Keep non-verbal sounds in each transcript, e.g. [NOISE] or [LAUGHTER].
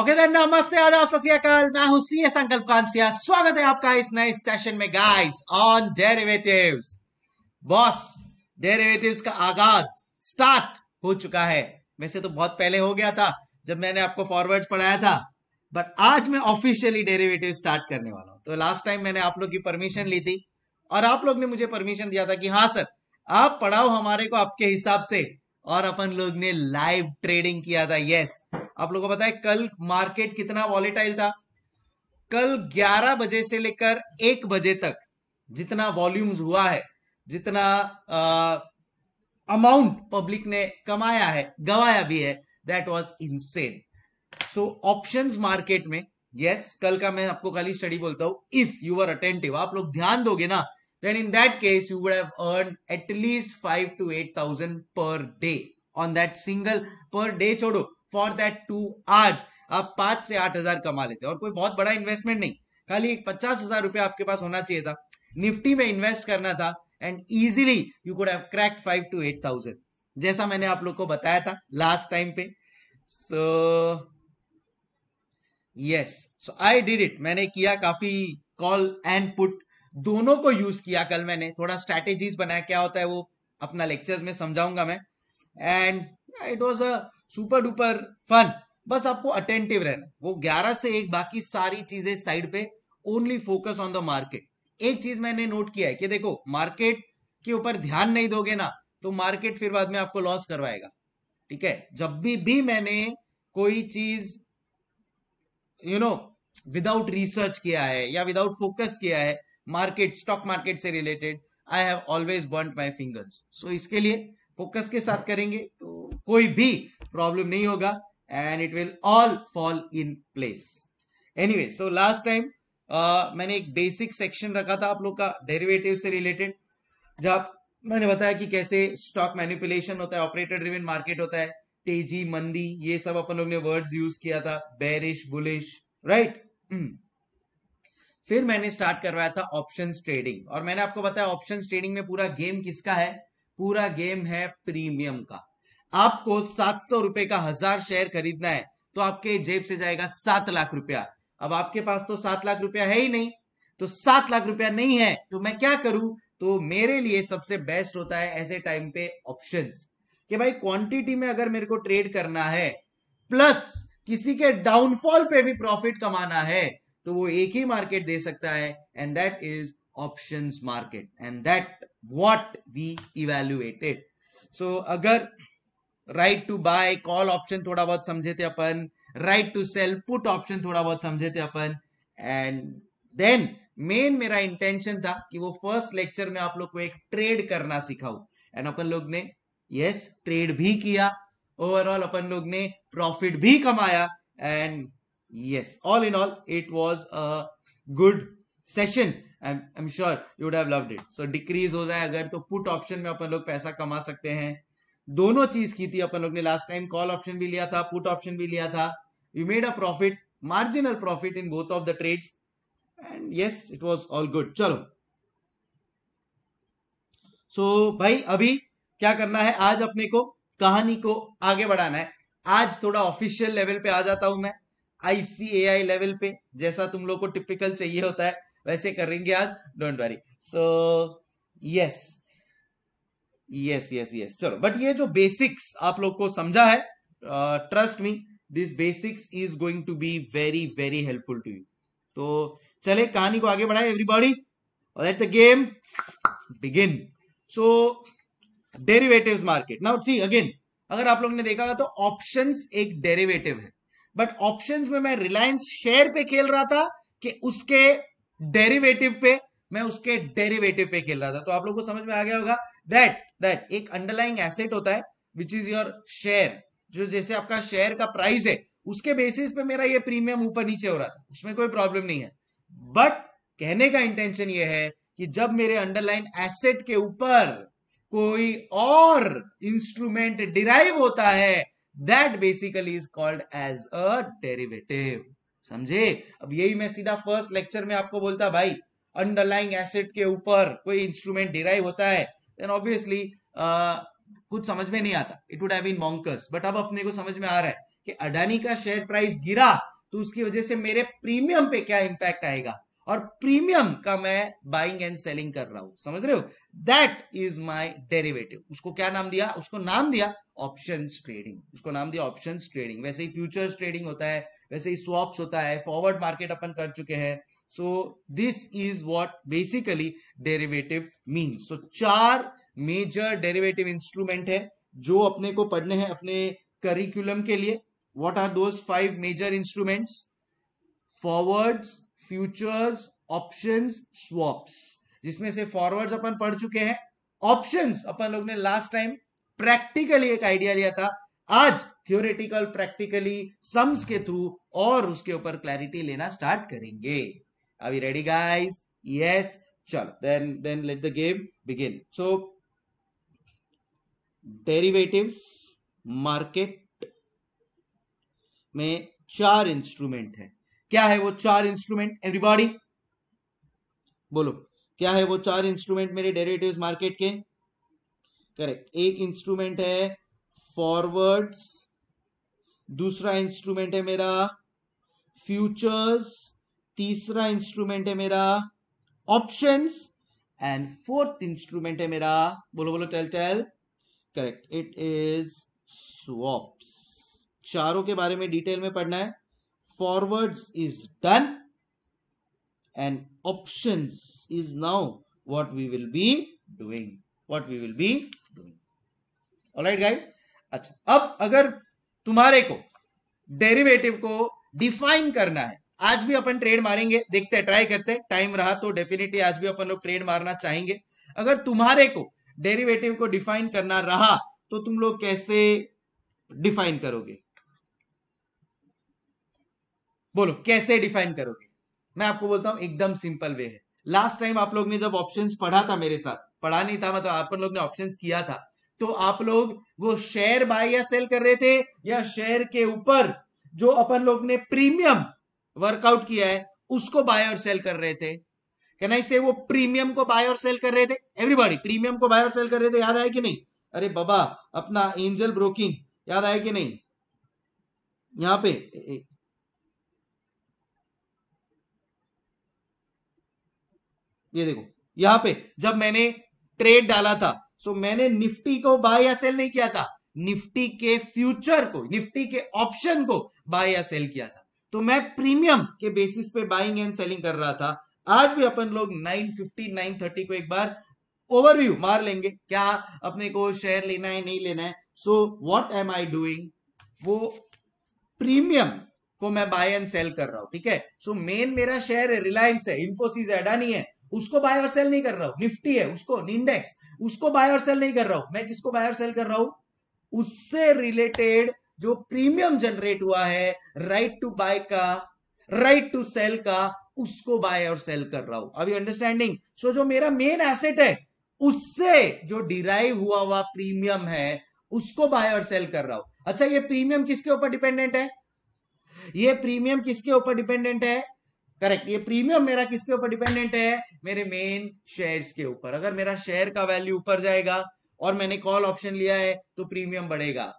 Okay then नमस्ते आदाब सत्याकाल मैं हूं सीए संकल्प कांसिया स्वागत है आपका इस नए सेशन में guys on derivatives boss derivatives का आगाज स्टार्ट हो चुका है वैसे तो बहुत पहले हो गया था जब मैंने आपको फॉरवर्ड्स पढ़ाया था बट आज मैं ऑफिशियली डेरिवेटिव स्टार्ट करने वाला हूं तो लास्ट टाइम मैंने आप लोग की परमिशन ली थी और आप लोग ने मुझे परमिशन दिया था कि हाँ सर आप पढ़ाओ हमारे को आपके हिसाब से और अपन लोग ने लाइव ट्रेडिंग किया था यस आप लोगों को पता है कल मार्केट कितना वॉलेटाइल था कल 11 बजे से लेकर 1 बजे तक जितना वॉल्यूम्स हुआ है जितना अमाउंट पब्लिक ने कमाया है गवाया भी है that was insane so options market में यस yes, कल का मैं आपको खाली स्टडी बोलता हूं इफ यू आर अटेंटिव आप लोग ध्यान दोगे ना then in that case you would have earned at least 5 to 8000 per day on that single per day for that two hours आप पांच से आठ हजार कमा लेते और कोई बहुत बड़ा इन्वेस्टमेंट नहीं खाली पचास हजार रुपया आपके पास होना चाहिए था निफ्टी में इन्वेस्ट करना था and easily you could have cracked five to eight thousand जैसा मैंने आप लोग को बताया था लास्ट टाइम पे so yes so I did it मैंने किया काफी कॉल एंड पुट दोनों को यूज किया कल मैंने थोड़ा स्ट्रैटेजीज बनाया क्या होता है वो अपना लेक्चर्स में समझाऊंगा मैं and it was a super duper fun बस आपको अटेंटिव रहना वो 11 से एक बाकी सारी चीजें साइड पे only focus on the market एक चीज मैंने नोट किया है कि देखो मार्केट के ऊपर ध्यान नहीं दोगे ना तो मार्केट फिर बाद में आपको लॉस करवाएगा ठीक है जब भी भी मैंने कोई चीज यू नो विदाउट रिसर्च किया है या विदाउट फोकस किया है मार्केट स्टॉक मार्केट से related I have always burn my fingers so इसके लिए फोकस के साथ करेंगे तो कोई भी प्रॉब्लम नहीं होगा and it will all fall in place anyway so last time मैंने एक बेसिक सेक्शन रखा था आप लोग का डेरिवेटिव से रिलेटेड जब मैंने बताया कि कैसे स्टॉक मैन्युपुलेशन होता है ऑपरेटर ड्रिवेन मार्केट होता है तेजी मंदी ये सब अपन लोग ने वर्ड्स यूज किया था बेरिश बुलिश राइट फिर मैंने स्टार्ट करवाया था ऑप्शन ट्रेडिंग और मैंने आपको बताया ऑप्शन ट्रेडिंग में पूरा गेम किसका है पूरा गेम है प्रीमियम का आपको सात सौ रुपए का हजार शेयर खरीदना है तो आपके जेब से जाएगा सात लाख रुपया अब आपके पास तो सात लाख रुपया है ही नहीं तो सात लाख रुपया नहीं है तो मैं क्या करूं तो मेरे लिए सबसे बेस्ट होता है ऐसे टाइम पे ऑप्शन कि भाई क्वांटिटी में अगर मेरे को ट्रेड करना है प्लस किसी के डाउनफॉल पे भी प्रॉफिट कमाना है तो वो एक ही मार्केट दे सकता है and that is options market and that what we evaluated so अगर right to buy call option थोड़ा बहुत समझे थे अपन right to sell put option थोड़ा बहुत समझे थे अपन एंड देन मेन मेरा इंटेंशन था कि वो फर्स्ट लेक्चर में आप लोग को एक ट्रेड करना सिखाऊ एंड अपन लोग ने यस yes, ट्रेड भी किया ओवरऑल अपन लोग ने प्रॉफिट भी कमाया and yes all in all it was a good session I am sure you would have loved it so decrease हो जाए अगर तो पुट ऑप्शन में अपन लोग पैसा कमा सकते हैं दोनों चीज की थी अपन लोग ने लास्ट टाइम कॉल ऑप्शन भी लिया था पुट ऑप्शन भी लिया था we made a profit marginal profit in both of the trades and yes it was all good चलो सो so, भाई अभी क्या करना है आज अपने को कहानी को आगे बढ़ाना है आज थोड़ा ऑफिशियल लेवल पे आ जाता हूं मैं आईसीएआई लेवल पे जैसा तुम लोग को टिपिकल चाहिए होता है वैसे करेंगे आज don't worry so yes yes yes yes चलो बट ये जो बेसिक्स आप लोग को समझा है trust me this basics is going to be very very helpful to you तो चले कहानी को आगे बढ़ाए everybody let the game begin so derivative market now see again अगर आप लोग ने देखा होगा तो ऑप्शन एक डेरिवेटिव है बट ऑप्शन में मैं रिलायंस शेयर पे खेल रहा था कि उसके डेरिवेटिव पे मैं उसके डेरिवेटिव पे खेल रहा था तो आप लोग को समझ में आ गया होगा दैट दैट एक अंडरलाइंग एसेट होता है विच इज योर शेयर जो जैसे आपका शेयर का प्राइस है उसके बेसिस पे मेरा ये प्रीमियम ऊपर नीचे हो रहा था उसमें कोई प्रॉब्लम नहीं है बट कहने का इंटेंशन ये है कि जब मेरे अंडरलाइन एसेट के ऊपर कोई और इंस्ट्रूमेंट डिराइव होता है that basically is called as a derivative समझे अब यही मैं सीधा फर्स्ट लेक्चर में आपको बोलता भाई अंडरलाइंग एसेट के ऊपर कोई इंस्ट्रूमेंट डिराइव होता है देन ऑब्वियसली uh, कुछ समझ में नहीं आता it would have been bonkers but अब अपने को समझ में आ रहा है कि अडानी का शेयर प्राइस गिरा तो उसकी वजह से मेरे प्रीमियम पे क्या इंपैक्ट आएगा और प्रीमियम का मैं बाइंग एंड सेलिंग कर रहा हूं समझ रहे हो दैट इज माय डेरिवेटिव उसको क्या नाम दिया उसको नाम दिया ऑप्शन ट्रेडिंग उसको नाम दिया ऑप्शन ट्रेडिंग वैसे ही फ्यूचर्स ट्रेडिंग होता है वैसे ही स्वॉप्स होता है फॉरवर्ड मार्केट अपन कर चुके हैं So this is what basically derivative means. So char major derivative instrument hai jo apne ko padhne hai apne curriculum ke liye What are those five major instruments? Forwards, futures, options, swaps. jisme se forwards apan पढ़ chuke hain options apan log ne last time practically ek idea liya tha aaj theoretical practically sums ke through aur uske upar clarity lena start karenge Are we ready, guys? Yes. Chalo. Then, then let the game begin. So, derivatives market में चार instrument है क्या है वो चार instrument everybody बोलो क्या है वो चार इंस्ट्रूमेंट मेरे डेरिवेटिव्स मार्केट के करेक्ट एक इंस्ट्रूमेंट है फॉरवर्ड्स दूसरा इंस्ट्रूमेंट है मेरा फ्यूचर्स तीसरा इंस्ट्रूमेंट है मेरा ऑप्शंस एंड फोर्थ इंस्ट्रूमेंट है मेरा बोलो बोलो tell tell correct it is swaps चारों के बारे में डिटेल में पढ़ना है forwards is done and options is now what we will be doing what we will be doing alright guys अच्छा अब अगर तुम्हारे को डेरिवेटिव को डिफाइन करना है आज भी अपन ट्रेड मारेंगे देखते हैं ट्राई करते हैं टाइम रहा तो डेफिनेटली आज भी अपन लोग ट्रेड मारना चाहेंगे अगर तुम्हारे को डेरिवेटिव को डिफाइन करना रहा तो तुम लोग कैसे डिफाइन करोगे बोलो कैसे डिफाइन करोगे मैं आपको बोलता हूं एकदम सिंपल वे है लास्ट टाइम आप लोग ने जब ऑप्शंस पढ़ा था मेरे साथ पढ़ा नहीं था मतलब आप लोग ने ऑप्शंस किया था तो आप लोग वो शेयर बाय या सेल कर रहे थे या शेयर के ऊपर जो अपन लोग ने प्रीमियम वर्कआउट किया है उसको बाय और सेल कर रहे थे आई इससे वो प्रीमियम को बाय और सेल कर रहे थे एवरीबॉडी प्रीमियम को बाय और सेल कर रहे थे याद आया कि नहीं अरे बाबा अपना एंजल ब्रोकिंग याद आया कि नहीं यहां पे ये देखो यहां पे जब मैंने ट्रेड डाला था सो मैंने निफ्टी को बाय या सेल नहीं किया था निफ्टी के फ्यूचर को निफ्टी के ऑप्शन को बाय या सेल किया था तो मैं प्रीमियम के बेसिस पे बाइंग एंड सेलिंग कर रहा था आज भी अपन लोग 950 930 को एक बार ओवरव्यू मार लेंगे क्या अपने को शेयर लेना है नहीं लेना है so what am I doing वो प्रीमियम को मैं बाय एंड सेल कर रहा हूं ठीक है सो मेन मेरा शेयर है रिलायंस है इंफोसिस है अडानी है उसको बाय और सेल नहीं कर रहा हूं निफ्टी है उसको इंडेक्स उसको बाय और सेल नहीं कर रहा हूं मैं किसको बाय और सेल कर रहा हूं उससे रिलेटेड जो प्रीमियम जनरेट हुआ है राइट टू बाय का राइट टू सेल का उसको बाय और सेल कर रहा हूं अभी अंडरस्टैंडिंग सो जो मेरा मेन एसेट है उससे जो डिराइव हुआ हुआ प्रीमियम है उसको बाय और सेल कर रहा हूं अच्छा ये प्रीमियम किसके ऊपर डिपेंडेंट है ये प्रीमियम किसके ऊपर डिपेंडेंट है करेक्ट ये प्रीमियम मेरा किसके ऊपर डिपेंडेंट है मेरे मेन शेयर्स के ऊपर अगर मेरा शेयर का वैल्यू ऊपर जाएगा और मैंने कॉल ऑप्शन लिया है तो प्रीमियम बढ़ेगा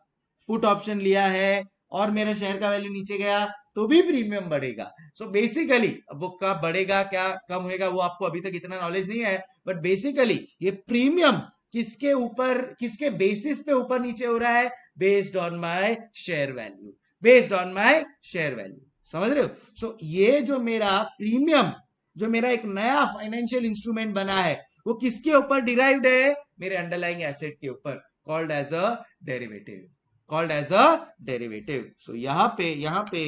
पुट ऑप्शन लिया है और मेरा शेयर का वैल्यू नीचे गया तो भी प्रीमियम बढ़ेगा सो so बेसिकली वो कब बढ़ेगा क्या कम होगा वो आपको अभी तक इतना नॉलेज नहीं है बट बेसिकली ये प्रीमियम किसके ऊपर किसके बेसिस पे ऊपर नीचे हो रहा है based on my share value based on my share value समझ रहे हो सो so, ये जो मेरा प्रीमियम जो मेरा एक नया फाइनेंशियल इंस्ट्रूमेंट बना है वो किसके ऊपर डिराइव्ड है मेरे अंडरलाइंग एसेट के ऊपर called as a derivative called as a derivative so यहाँ पे यहाँ पे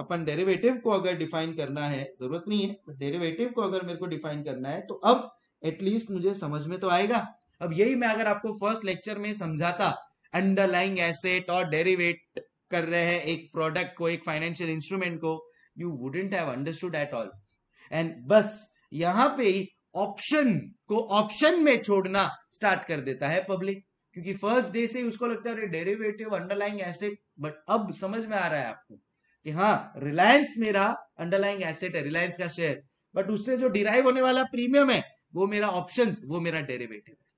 अपन डेरिवेटिव को अगर डिफाइन करना है जरूरत नहीं है डेरिवेटिव को अगर मेरे को डिफाइन करना है तो अब एटलीस्ट मुझे समझ में तो आएगा अब यही मैं अगर आपको फर्स्ट लेक्चर में समझाता अंडरलाइंग एसेट और डेरिवेट कर रहे हैं एक प्रोडक्ट को एक फाइनेंशियल इंस्ट्रूमेंट को you wouldn't have understood at all and बस यहां पे ऑप्शन को ऑप्शन में छोड़ना स्टार्ट कर देता है पब्लिक क्योंकि फर्स्ट डे से उसको लगता है डेरिवेटिव अंडरलाइंग एसेट बट अब समझ में आ रहा है आपको कि हाँ रिलायंस मेरा अंडरलाइंग एसेट है रिलायंस का शेयर बट उससे जो डिराइव होने वाला प्रीमियम है वो मेरा ऑप्शन वो मेरा डेरिवेटिव है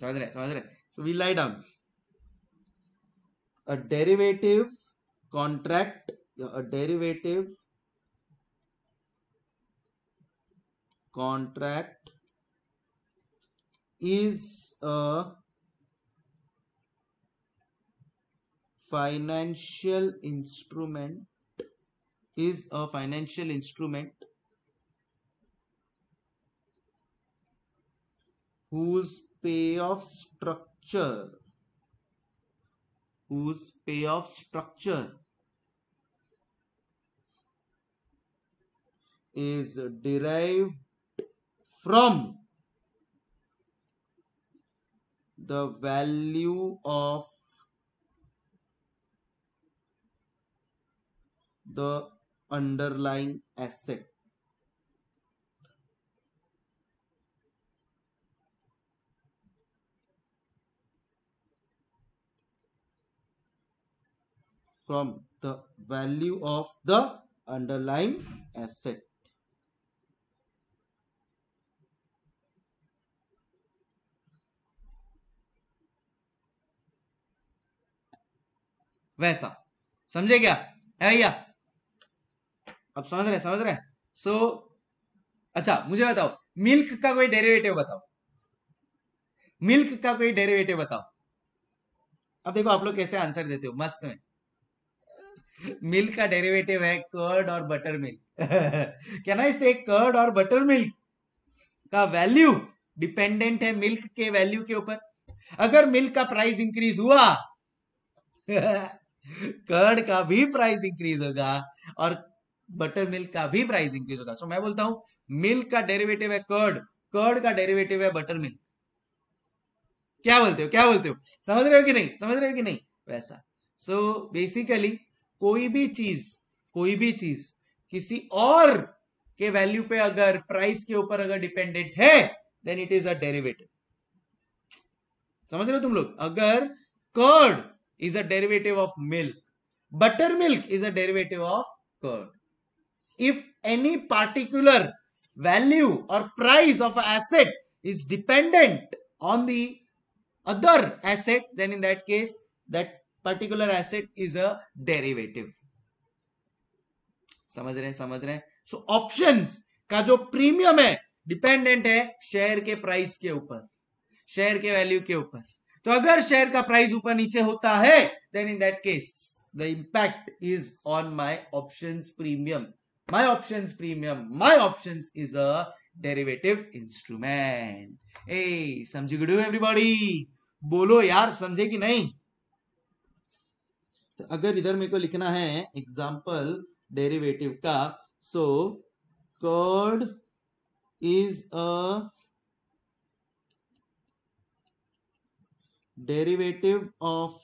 समझ रहे समझ रहे so we write down a derivative contract a derivative contract is a financial instrument is a financial instrument whose payoff structure whose payoff structure is derived from the value of the underlying asset. from the value of the underlying asset. वैसा समझे क्या है भैया अब समझ रहे समझ रहे सो so, अच्छा मुझे बताओ मिल्क का कोई डेरिवेटिव बताओ मिल्क का कोई डेरिवेटिव बताओ अब देखो आप लोग कैसे आंसर देते हो मस्त में मिल्क का डेरिवेटिव है कर्ड और बटर मिल्क [LAUGHS] क्या ना इसे कर्ड और बटर मिल्क का वैल्यू डिपेंडेंट है मिल्क के वैल्यू के ऊपर अगर मिल्क का प्राइस इंक्रीज हुआ [LAUGHS] कर्ड का भी प्राइस इंक्रीज होगा और बटर मिल्क का भी प्राइस इंक्रीज होगा सो मैं बोलता हूं मिल्क का डेरिवेटिव है कर्ड कर्ड का डेरिवेटिव है बटर मिल्क क्या बोलते हो क्या बोलते हो समझ रहे हो कि नहीं समझ रहे हो कि नहीं वैसा सो so, बेसिकली कोई भी चीज कोई भी चीज किसी और के वैल्यू पे अगर प्राइस के ऊपर अगर डिपेंडेंट है then it is a derivative समझ रहे हो तुम लोग अगर curd is a derivative of milk. Buttermilk is a derivative of curd. If any particular value or price of an asset is dependent on the other asset, then in that case, that particular asset is a derivative. समझ रहे हैं समझ रहे हैं सो so, options का जो premium है dependent है शेयर के प्राइस के ऊपर शेयर के वैल्यू के ऊपर तो अगर शेयर का प्राइस ऊपर नीचे होता है then in that case the impact is on my options premium my options premium my options is a derivative instrument ए समझ गुडू एवरीबॉडी बोलो यार समझे कि नहीं तो अगर इधर मेरे को लिखना है एग्जाम्पल डेरिवेटिव का so curd is a derivative of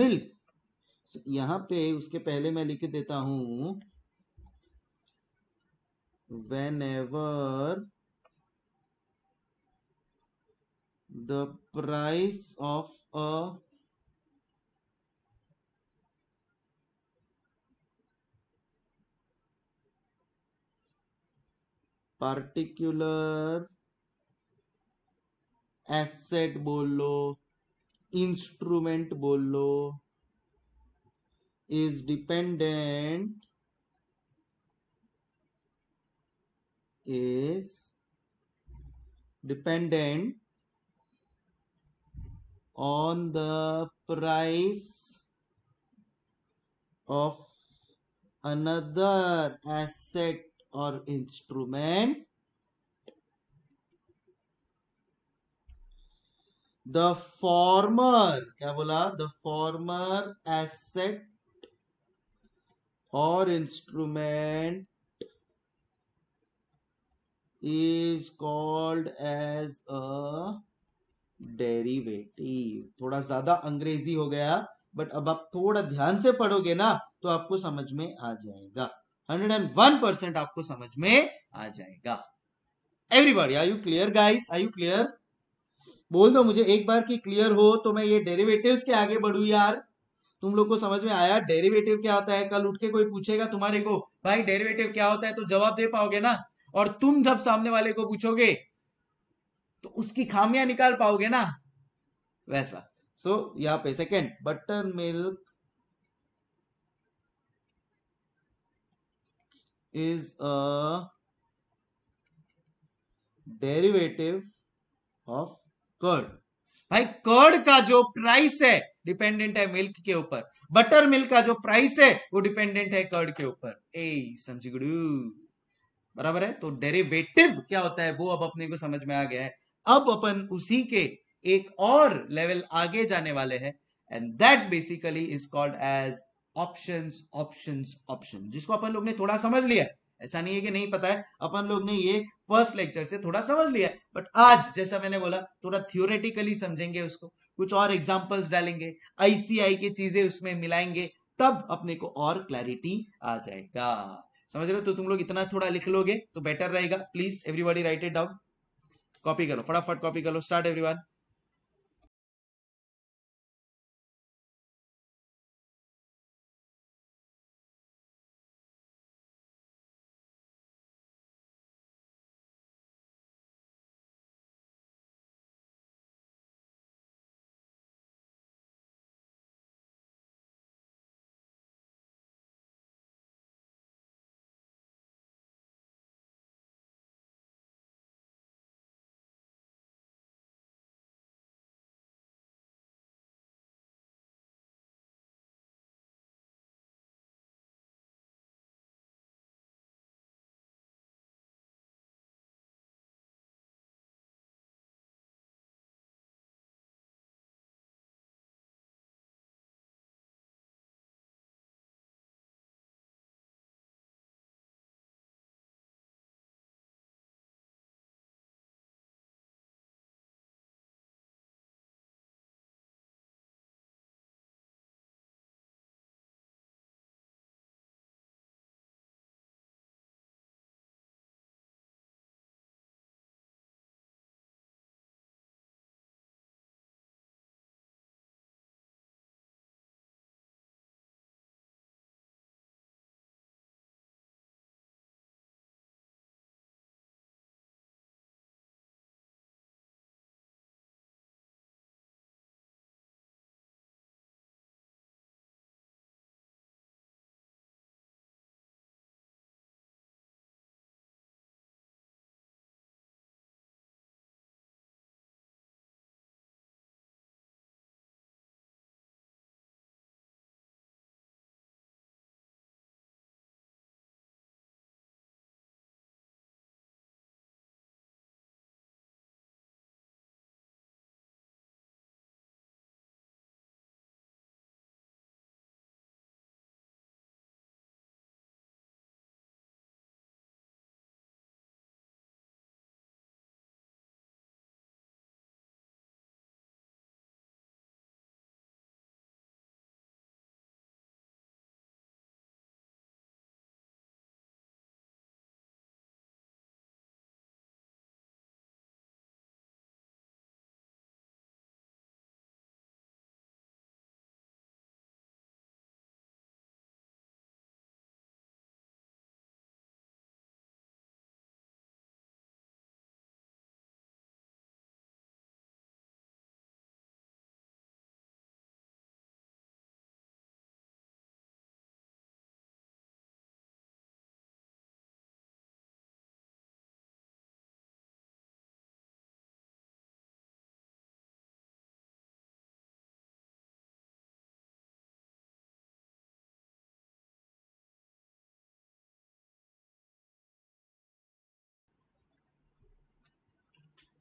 milk यहां पे उसके पहले मैं लिख देता हूं whenever the price of a particular Asset, बोल instrument, instrument is dependent is dependent on the price of another asset or instrument the former क्या बोला द फॉर्मर एसेट और instrument is called as a derivative थोड़ा ज्यादा अंग्रेजी हो गया but अब आप थोड़ा ध्यान से पढ़ोगे ना तो आपको समझ में आ जाएगा 101 परसेंट आपको समझ में आ जाएगा everybody are you clear guys are you clear बोल दो मुझे एक बार की क्लियर हो तो मैं ये डेरिवेटिव्स के आगे बढ़ू यार तुम लोग को समझ में आया डेरिवेटिव क्या होता है कल उठ के कोई पूछेगा तुम्हारे को भाई डेरिवेटिव क्या होता है तो जवाब दे पाओगे ना और तुम जब सामने वाले को पूछोगे तो उसकी खामियां निकाल पाओगे ना वैसा सो so, यहाँ पे second butter milk is a derivative of curd भाई कर्ड का जो प्राइस है डिपेंडेंट है मिल्क के ऊपर बटर मिल्क का जो प्राइस है वो डिपेंडेंट है कर्ड के ऊपर ए समझी बराबर है तो डेरिवेटिव क्या होता है वो अब अपने को समझ में आ गया है अब अपन उसी के एक और लेवल आगे जाने वाले हैं and that basically is called as options options option जिसको अपन लोग ने थोड़ा समझ लिया है ऐसा नहीं है कि नहीं पता है अपन लोग ने ये फर्स्ट लेक्चर से थोड़ा समझ लिया बट आज जैसा मैंने बोला थोड़ा थियोरेटिकली समझेंगे उसको कुछ और एग्जाम्पल्स डालेंगे आईसीआई की चीजें उसमें मिलाएंगे तब अपने को और क्लैरिटी आ जाएगा समझ रहे हो तो तुम लोग इतना थोड़ा लिख लोगे तो बेटर रहेगा please everybody write it down copy करो फटाफट कॉपी करो स्टार्ट एवरीवन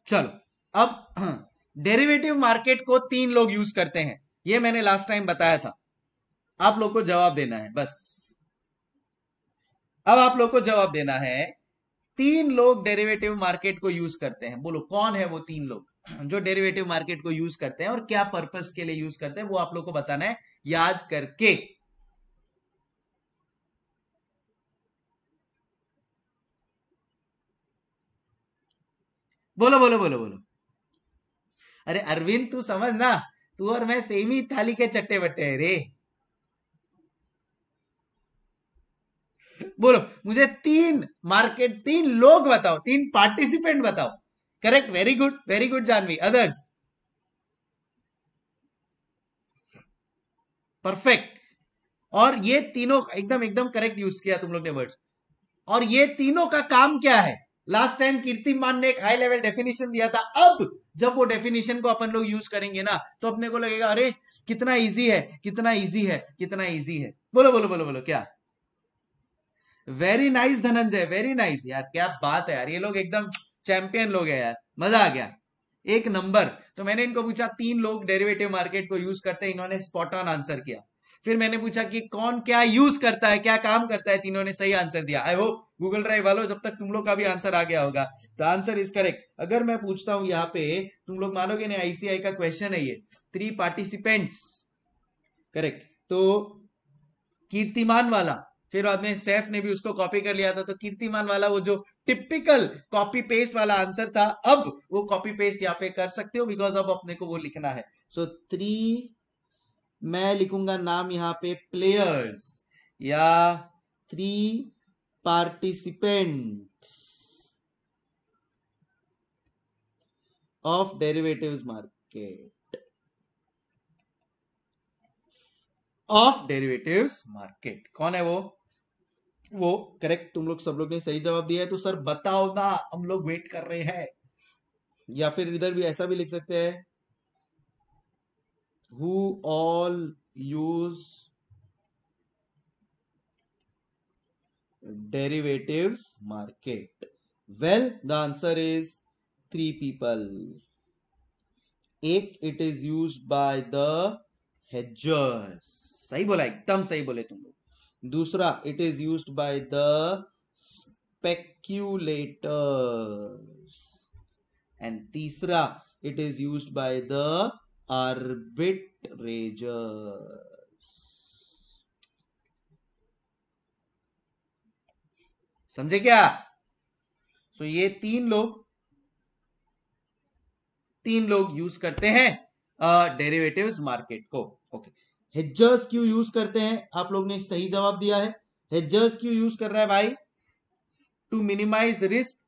चलो अब डेरिवेटिव हाँ, मार्केट को तीन लोग यूज करते हैं ये मैंने लास्ट टाइम बताया था आप लोग को जवाब देना है बस अब आप लोग को जवाब देना है तीन लोग डेरिवेटिव मार्केट को यूज करते हैं बोलो कौन है वो तीन लोग जो डेरिवेटिव मार्केट को यूज करते हैं और क्या पर्पस के लिए यूज करते हैं वो आप लोग को बताना है याद करके बोलो बोलो बोलो बोलो अरे अरविंद तू समझ ना तू और मैं सेम ही थाली के चट्टे बट्टे हैं रे बोलो मुझे तीन मार्केट तीन लोग बताओ तीन पार्टिसिपेंट बताओ correct very good very good Jaanvi others perfect और ये तीनों एकदम एकदम करेक्ट यूज किया तुम लोग ने वर्ड और ये तीनों का काम क्या है लास्ट टाइम कीर्ति मान ने एक हाई लेवल डेफिनेशन दिया था अब जब वो डेफिनेशन को अपन लोग यूज करेंगे ना तो अपने को लगेगा अरे कितना इजी है कितना इजी है कितना इजी है बोलो बोलो बोलो बोलो क्या very nice Dhananjay very nice यार क्या बात है यार ये लोग एकदम चैंपियन लोग है यार मजा आ गया एक नंबर तो मैंने इनको पूछा तीन लोग डेरिवेटिव मार्केट को यूज करते हैं इन्होंने स्पॉट ऑन आंसर किया फिर मैंने पूछा कि कौन क्या यूज करता है क्या काम करता है तीनों ने सही आंसर दिया आई होप गूगल ड्राइव वालों जब तक तुम लोग का भी आंसर आ गया होगा तो आंसर इज करेक्ट अगर मैं पूछता हूं यहाँ पे तुम लोग मानोगे नहीं आईसीआई का क्वेश्चन है ये थ्री पार्टिसिपेंट्स करेक्ट तो कीर्तिमान वाला फिर बाद में सैफ ने भी उसको कॉपी कर लिया था तो कीर्तिमान वाला वो जो टिपिकल कॉपी पेस्ट वाला आंसर था अब वो कॉपी पेस्ट यहाँ पे कर सकते हो बिकॉज अब अपने को वो लिखना है सो so, थ्री मैं लिखूंगा नाम यहाँ पे प्लेयर्स या three participants of derivatives market of derivatives market कौन है वो वो करेक्ट तुम लोग सब लोग ने सही जवाब दिया है तो सर बताओ ना हम लोग वेट कर रहे हैं या फिर इधर भी ऐसा भी लिख सकते हैं who all use derivatives market? Well, the answer is three people. Ek, it is used by the hedgers. सही बोला एकदम सही बोले तुम लोग दूसरा it is use by the speculators and तीसरा it is use by the समझे क्या सो so, ये तीन लोग तीन लोग यूज करते हैं डेरिवेटिव्स मार्केट को ओके हेजर्स क्यों यूज करते हैं आप लोग ने सही जवाब दिया है हेजर्स क्यों यूज कर रहा है भाई to minimize risk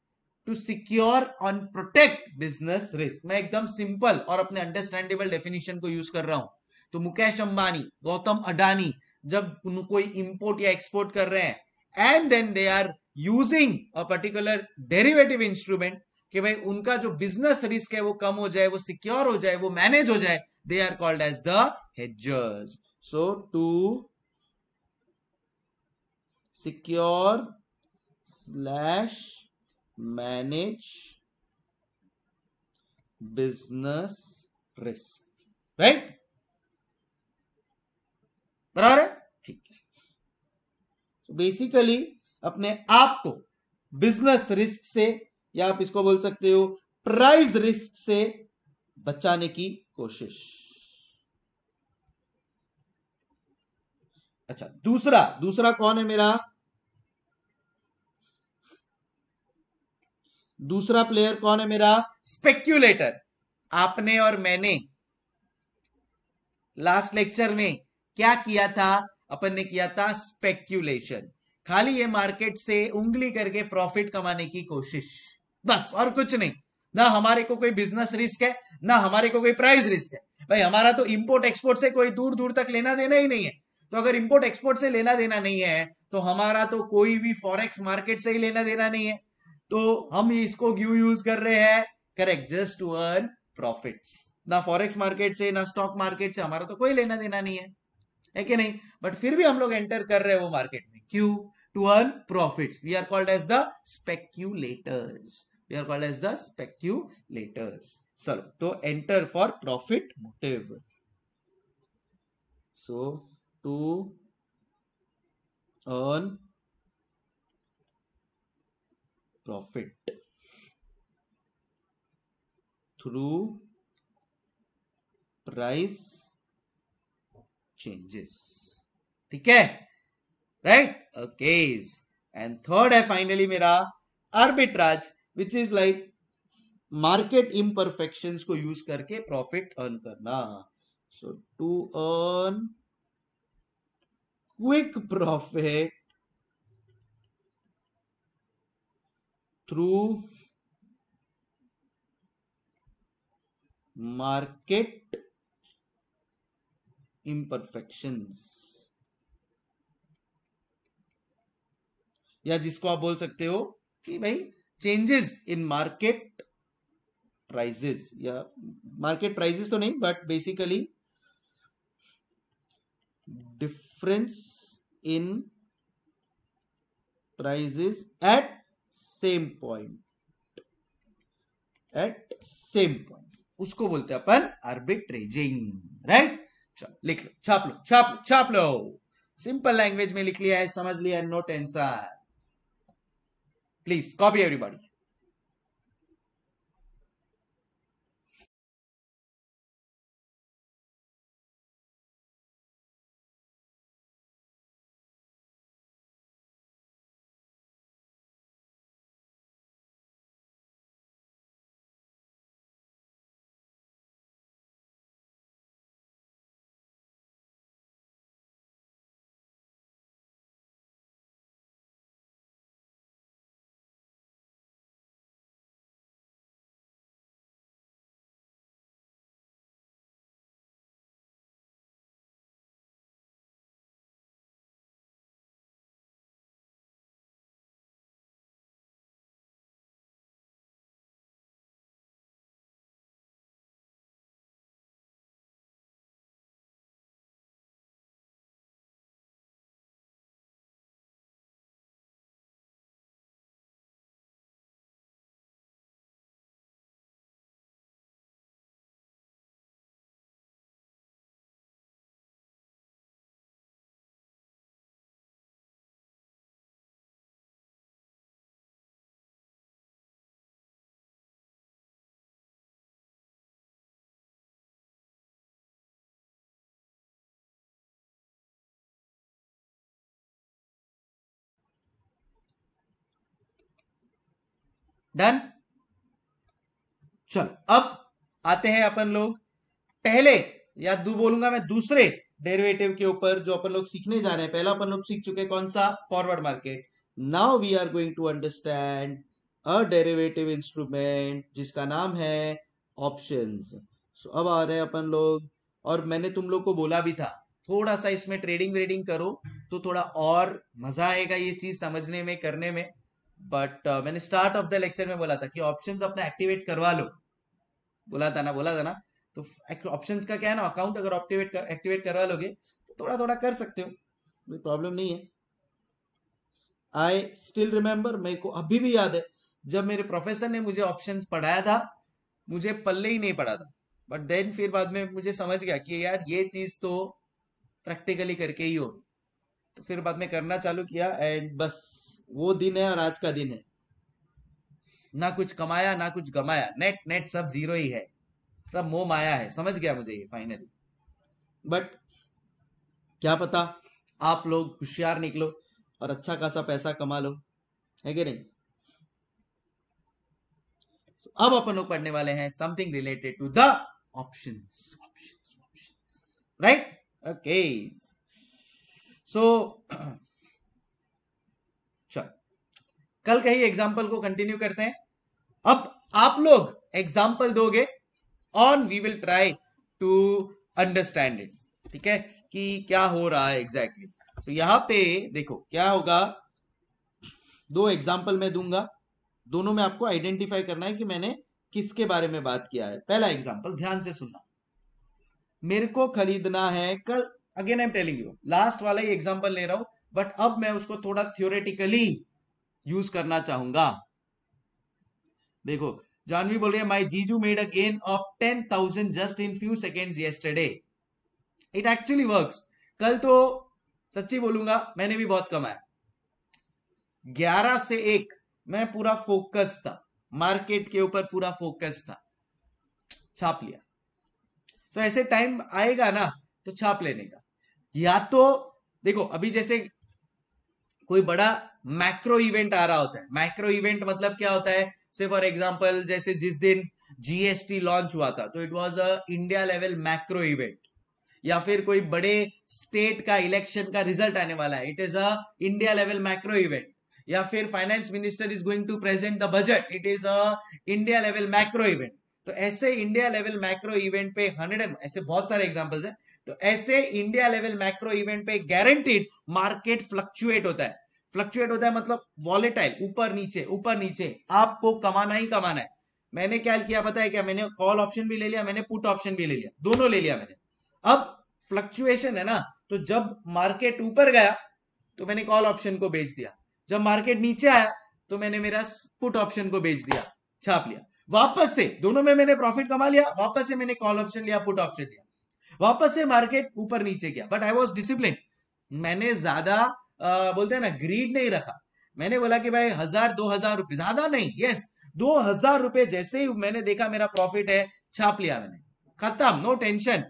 to secure on protect business risk मैं एकदम सिंपल और अपने अंडरस्टैंडेबल डेफिनेशन को यूज कर रहा हूं तो मुकेश अंबानी गौतम अडानी जब कोई इंपोर्ट या एक्सपोर्ट कर रहे हैं and then they are using a particular derivative instrument कि भाई उनका जो बिजनेस रिस्क है वो कम हो जाए वो सिक्योर हो जाए वो मैनेज हो जाए they are called as the hedgers so to secure slash manage business risk right बराबर है ठीक है बेसिकली अपने आप को बिजनेस रिस्क से या आप इसको बोल सकते हो प्राइस रिस्क से बचाने की कोशिश अच्छा दूसरा दूसरा कौन है मेरा दूसरा प्लेयर कौन है मेरा स्पेक्यूलेटर आपने और मैंने लास्ट लेक्चर में क्या किया था अपन ने किया था स्पेक्यूलेशन खाली ये मार्केट से उंगली करके प्रॉफिट कमाने की कोशिश बस और कुछ नहीं ना हमारे को कोई बिजनेस रिस्क है ना हमारे को कोई प्राइस रिस्क है भाई हमारा तो इंपोर्ट एक्सपोर्ट से कोई दूर दूर तक लेना देना ही नहीं है तो अगर इंपोर्ट एक्सपोर्ट से लेना देना नहीं है तो हमारा तो कोई भी फॉरेक्स मार्केट से ही लेना देना नहीं है तो हम इसको क्यों यूज कर रहे हैं correct just to earn profit ना फॉरेक्स मार्केट से ना स्टॉक मार्केट से हमारा तो कोई लेना देना नहीं है है कि नहीं बट फिर भी हम लोग एंटर कर रहे हैं वो मार्केट में क्यों to earn profits. We are called as the speculators. We are called as the speculators. So, to enter for profit motive. So, to earn profit through price changes. ठीक है राइट केस एंड थर्ड है finally मेरा arbitrage which is like market imperfection को use करके profit earn करना so to earn quick profit through market imperfections या जिसको आप बोल सकते हो कि भाई चेंजेस इन मार्केट प्राइजेस या मार्केट प्राइजेस तो नहीं but basically difference in prices at same point at same point उसको बोलते हैं अपन आर्बिट्रेजिंग राइट चलो लिख लो छाप लो छाप लो छाप लो सिंपल लैंग्वेज में लिख लिया है समझ लिया no tension Please copy everybody. Done चलो अब आते हैं अपन लोग पहले या दू बोलूंगा मैं दूसरे डेरिवेटिव के ऊपर जो अपन लोग सीखने जा रहे हैं पहला अपन लोग सीख चुके कौन सा forward market now we are going to understand a derivative instrument जिसका नाम है ऑप्शंस सो so, अब आ रहे हैं अपन लोग और मैंने तुम लोग को बोला भी था थोड़ा सा इसमें ट्रेडिंग वेडिंग करो तो थोड़ा और मजा आएगा ये चीज समझने में करने में बट uh, मैंने स्टार्ट ऑफ द लेक्चर में बोला था कि ऑप्शंस अपना एक्टिवेट करवा लो बोला था ना बोला था ना तो ऑप्शंस का क्या है ना अकाउंट अगर ऑप्टिवेट कर, एक्टिवेट करवा लोगे तो थोड़ा थोड़ा कर सकते हो कोई प्रॉब्लम नहीं है आई स्टिल रिमेम्बर मेरे को अभी भी याद है जब मेरे प्रोफेसर ने मुझे ऑप्शंस पढ़ाया था मुझे पल्ले ही नहीं पढ़ा था बट देन फिर बाद में मुझे समझ गया कि यार ये चीज तो प्रैक्टिकली करके ही होगी तो फिर बाद में करना चालू किया एंड बस वो दिन है और आज का दिन है ना कुछ कमाया ना कुछ गमाया नेट नेट सब जीरो ही है सब मोह माया है समझ गया मुझे ये फाइनली बट क्या पता आप लोग होशियार निकलो और अच्छा खासा पैसा कमा लो है कि नहीं so, अब अपन लोग पढ़ने वाले हैं something related to the option right okay so कल कहीं एग्जाम्पल को कंटिन्यू करते हैं अब आप लोग एग्जाम्पल दोगे on we will try to understand it ठीक है कि क्या हो रहा है एग्जैक्टली exactly. सो so, यहां पे देखो क्या होगा दो एग्जाम्पल मैं दूंगा दोनों में आपको आइडेंटिफाई करना है कि मैंने किसके बारे में बात किया है पहला एग्जाम्पल ध्यान से सुनना मेरे को खरीदना है कल again I am telling you last वाला ही एग्जाम्पल ले रहा हूं बट अब मैं उसको थोड़ा थियोरेटिकली यूज करना चाहूंगा देखो जानवी बोल रही है माई जीजू made a gain of ten thousand just in few second yesterday it actually work कल तो सच्ची बोलूंगा मैंने भी बहुत कमाया ग्यारह से एक मैं पूरा फोकस था मार्केट के ऊपर पूरा फोकस था छाप लिया सो so, ऐसे टाइम आएगा ना तो छाप लेने का या तो देखो अभी जैसे कोई बड़ा मैक्रो इवेंट आ रहा होता है मैक्रो इवेंट मतलब क्या होता है से फॉर एग्जाम्पल जैसे जिस दिन जीएसटी लॉन्च हुआ था तो it was a India level macro event या फिर कोई बड़े स्टेट का इलेक्शन का रिजल्ट आने वाला है it is a India level macro event या फिर finance minister is going to present the budget it is a India level macro event तो ऐसे इंडिया लेवल मैक्रो इवेंट पे हंड्रेड एंड ऐसे बहुत सारे एग्जाम्पल्स हैं तो ऐसे इंडिया लेवल मैक्रो इवेंट पे गारंटीड मार्केट फ्लक्चुएट होता है फ्लक्चुएट होता है मतलब वॉलेटाइल ऊपर नीचे ऊपर नीचे आपको कमाना ही कमाना है मैंने क्या किया पता है क्या मैंने कॉल ऑप्शन भी ले लिया मैंने पुट ऑप्शन भी ले लिया दोनों ले लिया मैंने अब फ्लक्चुएशन है ना तो जब मार्केट ऊपर गया तो मैंने कॉल ऑप्शन को बेच दिया जब मार्केट नीचे आया तो मैंने मेरा पुट ऑप्शन को बेच दिया छाप लिया वापस से दोनों में मैंने प्रॉफिट कमा लिया वापस से मैंने कॉल ऑप्शन लिया पुट ऑप्शन लिया वापस से मार्केट ऊपर नीचे गया बट आई वॉज डिसिप्लिन मैंने ज्यादा बोलते हैं ना ग्रीड नहीं रखा मैंने बोला कि भाई हजार दो हजार रुपए ज्यादा नहीं यस दो हजार रुपए जैसे ही मैंने देखा मेरा प्रॉफिट है छाप लिया मैंने खत्म no tension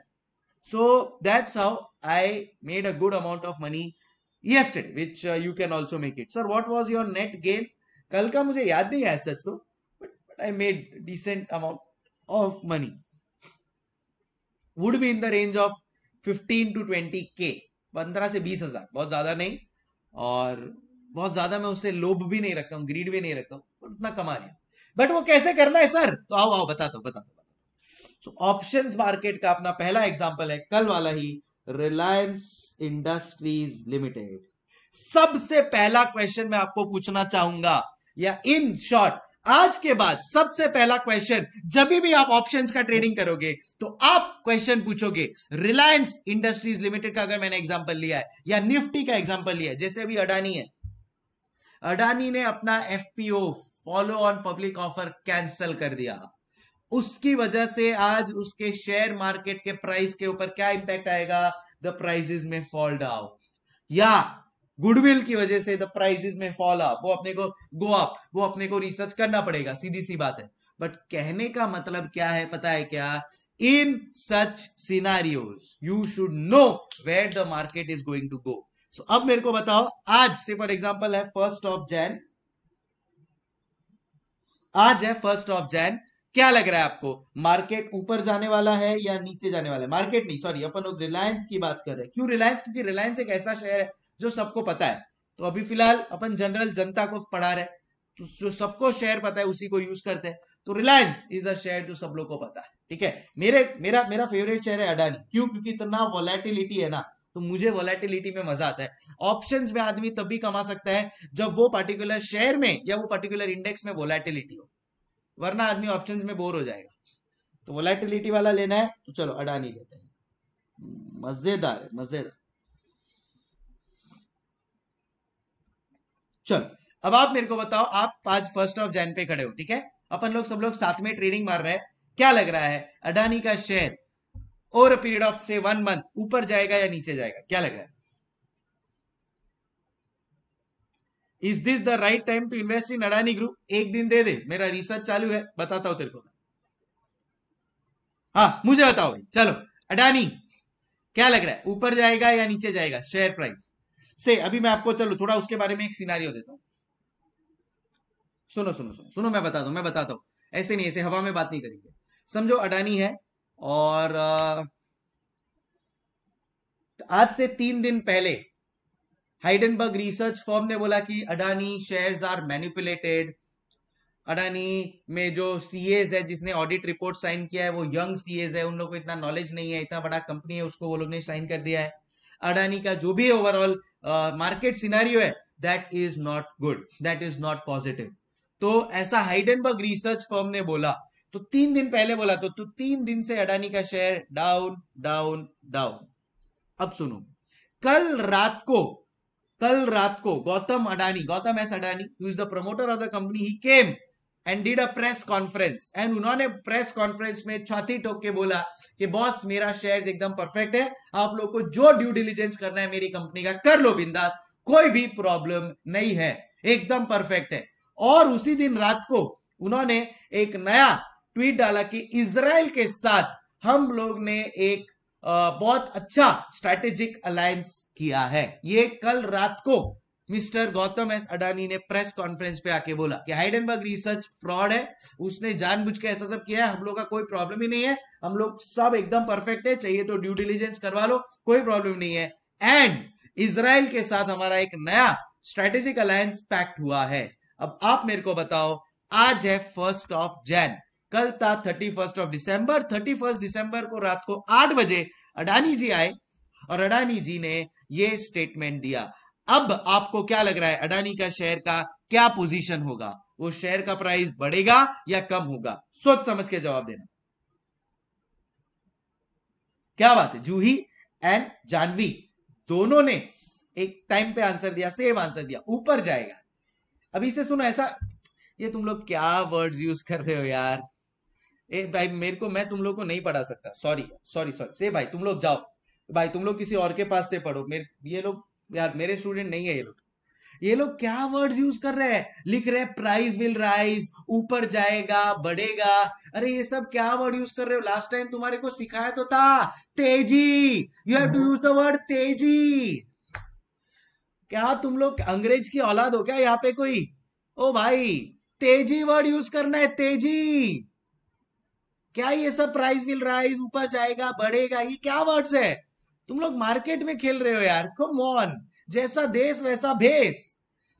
so that's how I made a good amount of money yesterday which you can also make it sir what was your net gain कल का मुझे याद नहीं है सच तो but but I made decent amount of money would be in the range of fifteen to twenty K पंद्रह से बीस हजार बहुत ज्यादा नहीं और बहुत ज्यादा मैं उसे लोभ भी नहीं रखता हूँ ग्रीड भी नहीं रखता हूँ उतना कमा लिया बट वो कैसे करना है सर तो आओ आओ बता दो बता दो सो ऑप्शन मार्केट का अपना पहला एग्जाम्पल है कल वाला ही रिलायंस इंडस्ट्रीज लिमिटेड सबसे पहला क्वेश्चन मैं आपको पूछना चाहूंगा या इन शॉर्ट आज के बाद सबसे पहला क्वेश्चन जब भी आप ऑप्शन का ट्रेडिंग करोगे तो आप क्वेश्चन पूछोगे रिलायंस इंडस्ट्रीज लिमिटेड का अगर मैंने एग्जांपल लिया है या निफ्टी का एग्जांपल लिया है जैसे अभी अडानी है अडानी ने अपना FPO follow on public offer cancel कर दिया उसकी वजह से आज उसके शेयर मार्केट के प्राइस के ऊपर क्या इंपैक्ट आएगा द प्राइसेस में फॉल डाउन या गुडविल की वजह से द प्राइजेस में फॉल अप वो अपने को गो अप वो अपने को रिसर्च करना पड़ेगा सीधी सी बात है बट कहने का मतलब क्या है पता है क्या in such scenarios you should know where the market is going to go so अब मेरे को बताओ आज से फॉर एग्जाम्पल है फर्स्ट ऑफ जैन आज है फर्स्ट ऑफ जैन क्या लग रहा है आपको मार्केट ऊपर जाने वाला है या नीचे जाने वाला है मार्केट नहीं सॉरी अपन लोग रिलायंस की बात कर रहे हैं क्यों रिलायंस क्योंकि रिलायंस एक ऐसा शेयर है जो सबको पता है तो अभी फिलहाल अपन जनरल जनता को पढ़ा रहे तो जो सबको शेयर पता है उसी को यूज करते हैं तो रिलायंस इज अ शेयर जो सब लोग को पता है ठीक है मेरे मेरा मेरा फेवरेट शेयर है अडानी क्यों क्योंकि इतना वॉलेटिलिटी है ना तो मुझे वॉलेटिलिटी में मजा आता है ऑप्शन में आदमी तभी कमा सकता है जब वो पर्टिकुलर शेयर में या वो पर्टिकुलर इंडेक्स में वॉलेटिलिटी हो वरना आदमी ऑप्शन में बोर हो जाएगा तो वॉलेटिलिटी वाला लेना है तो चलो अडानी लेते हैं मजेदार है मजेदार चलो अब आप मेरे को बताओ आप आज फर्स्ट ऑफ जैन पे खड़े हो ठीक है अपन लोग सब लोग साथ में ट्रेडिंग मार रहे हैं क्या लग रहा है अडानी का शेयर ओवर पीरियड ऑफ से वन मंथ ऊपर जाएगा या नीचे जाएगा क्या लग रहा है is this the right time to invest in Adani group एक दिन दे दे मेरा रिसर्च चालू है बताता हूं तेरे को हाँ मुझे बताओ भाई चलो अडानी क्या लग रहा है ऊपर जाएगा या नीचे जाएगा शेयर प्राइस से अभी मैं आपको चलो थोड़ा उसके बारे में एक सीनारियो देता हूँ सुनो सुनो सुनो सुनो मैं बताता हूँ मैं बताता हूँ ऐसे नहीं ऐसे हवा में बात नहीं करेंगे समझो अडानी है और आज से तीन दिन पहले हाइडनबर्ग रिसर्च फॉर्म ने बोला कि Adani shares are manipulated Adani में जो एज है जिसने ऑडिट रिपोर्ट साइन किया है वो यंग सीएज है उन लोग को इतना नॉलेज नहीं है इतना बड़ा कंपनी है उसको वो लोग ने साइन कर दिया है अडानी का जो भी ओवरऑल मार्केट सिनारियो है that is not good that is not positive तो ऐसा हाइडनबर्ग रिसर्च फर्म ने बोला तो तीन दिन पहले बोला तो, तो तीन दिन से अडानी का शेयर डाउन डाउन डाउन अब सुनो कल रात को कल रात को Gautam Adani Gautam S Adani is the promoter of the company he came and did a press conference एंड उन्होंने प्रेस कॉन्फ्रेंस में छाती टोक के बोला कि बॉस मेरा शेयर एकदम परफेक्ट है आप लोग को जो ड्यू डिलीजेंस करना है मेरी कंपनी का कर लो बिंदास कोई भी प्रॉब्लम नहीं है एकदम परफेक्ट है और उसी दिन रात को उन्होंने एक नया ट्वीट डाला कि इसराइल के साथ हम लोग ने एक बहुत अच्छा स्ट्रेटेजिक अलायंस किया है ये कल रात को मिस्टर गौतम एस अडानी ने प्रेस कॉन्फ्रेंस पे आके बोला कि हाइडनबर्ग रिसर्च फ्रॉड है उसने जानबूझ के ऐसा सब किया है हम लोग का कोई प्रॉब्लम ही नहीं है हम लोग सब एकदम परफेक्ट है चाहिए तो ड्यू डिलीजेंस करवा लो कोई प्रॉब्लम नहीं है एंड इसराइल के साथ हमारा एक नया स्ट्रेटेजिक अलायंस पैक्ट हुआ है अब आप मेरे को बताओ आज है फर्स्ट ऑफ जैन कल था थर्टी फर्स्ट ऑफ दिसंबर थर्टी फर्स्ट दिसंबर को रात को आठ बजे अडानी जी आए और अडानी जी ने ये स्टेटमेंट दिया अब आपको क्या लग रहा है अडानी का शेयर का क्या पोजीशन होगा वो शेयर का प्राइस बढ़ेगा या कम होगा सोच समझ के जवाब देना क्या बात है जूही एंड जानवी दोनों ने एक टाइम पे आंसर दिया सेम आंसर दिया ऊपर जाएगा अभी से सुनो ऐसा ये तुम लोग क्या वर्ड्स यूज कर रहे हो यार ए भाई मेरे को मैं तुम लोग को नहीं पढ़ा सकता सॉरी सॉरी सॉरी से भाई तुम लोग जाओ भाई तुम लोग किसी और के पास से पढ़ो मेरे ये लोग यार मेरे स्टूडेंट नहीं है ये लोग ये लोग क्या वर्ड्स यूज कर रहे हैं लिख रहे हैं प्राइस विल राइज ऊपर जाएगा बढ़ेगा अरे ये सब क्या वर्ड यूज कर रहे हो लास्ट टाइम तुम्हारे को सिखाया तो था तेजी you have to use the word तेजी क्या तुम लोग अंग्रेज की औलाद हो क्या यहाँ पे कोई ओ भाई तेजी वर्ड यूज करना है तेजी क्या ये सब प्राइस विल राइज ऊपर जाएगा बढ़ेगा ये क्या वर्ड्स है तुम लोग मार्केट में खेल रहे हो यार कम ऑन जैसा देश वैसा भेस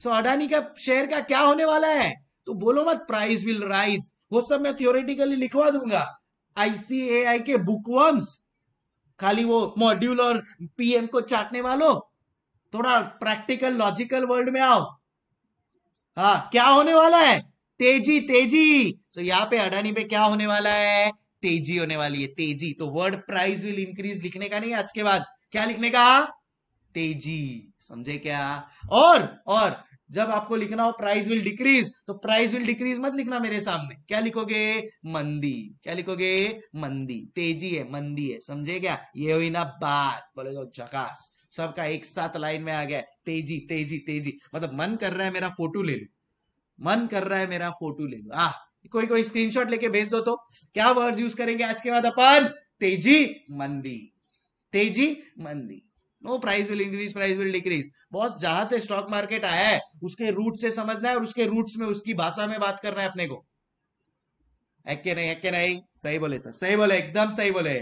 सो so, अडानी का शेयर का क्या होने वाला है तो बोलो मत प्राइस विल राइज वो सब मैं थियोरेटिकली लिखवा दूंगा आईसीएआई के बुकवर्म्स खाली वो मॉड्यूल और पीएम को चाटने वालों थोड़ा प्रैक्टिकल लॉजिकल वर्ल्ड में आओ हाँ क्या होने वाला है तेजी तेजी तो so, यहाँ पे अडानी पे क्या होने वाला है तेजी होने वाली है तेजी तो वर्ड प्राइस विल इंक्रीज लिखने का नहीं आज के बाद क्या लिखने का तेजी समझे क्या और और जब आपको लिखना हो प्राइस विल डिक्रीज तो प्राइस विल डिक्रीज मत लिखना मेरे सामने क्या लिखोगे मंदी क्या लिखोगे मंदी तेजी है मंदी है समझे क्या ये हुई ना बात बोले तो झकास सबका एक साथ लाइन में आ गया तेजी तेजी तेजी मतलब मन कर रहा है मेरा फोटो ले लू मन कर रहा है मेरा फोटो ले लू आ कोई कोई स्क्रीनशॉट लेके भेज दो तो क्या वर्ड यूज करेंगे आज के बाद अपन तेजी मंदी तेजी मंदी no price will increase price will decrease boss जहां से स्टॉक मार्केट आया है उसके रूट से समझना है और उसके रूट्स में उसकी भाषा में बात करना है अपने को है नहीं है नहीं सही बोले सर सही बोले एकदम सही बोले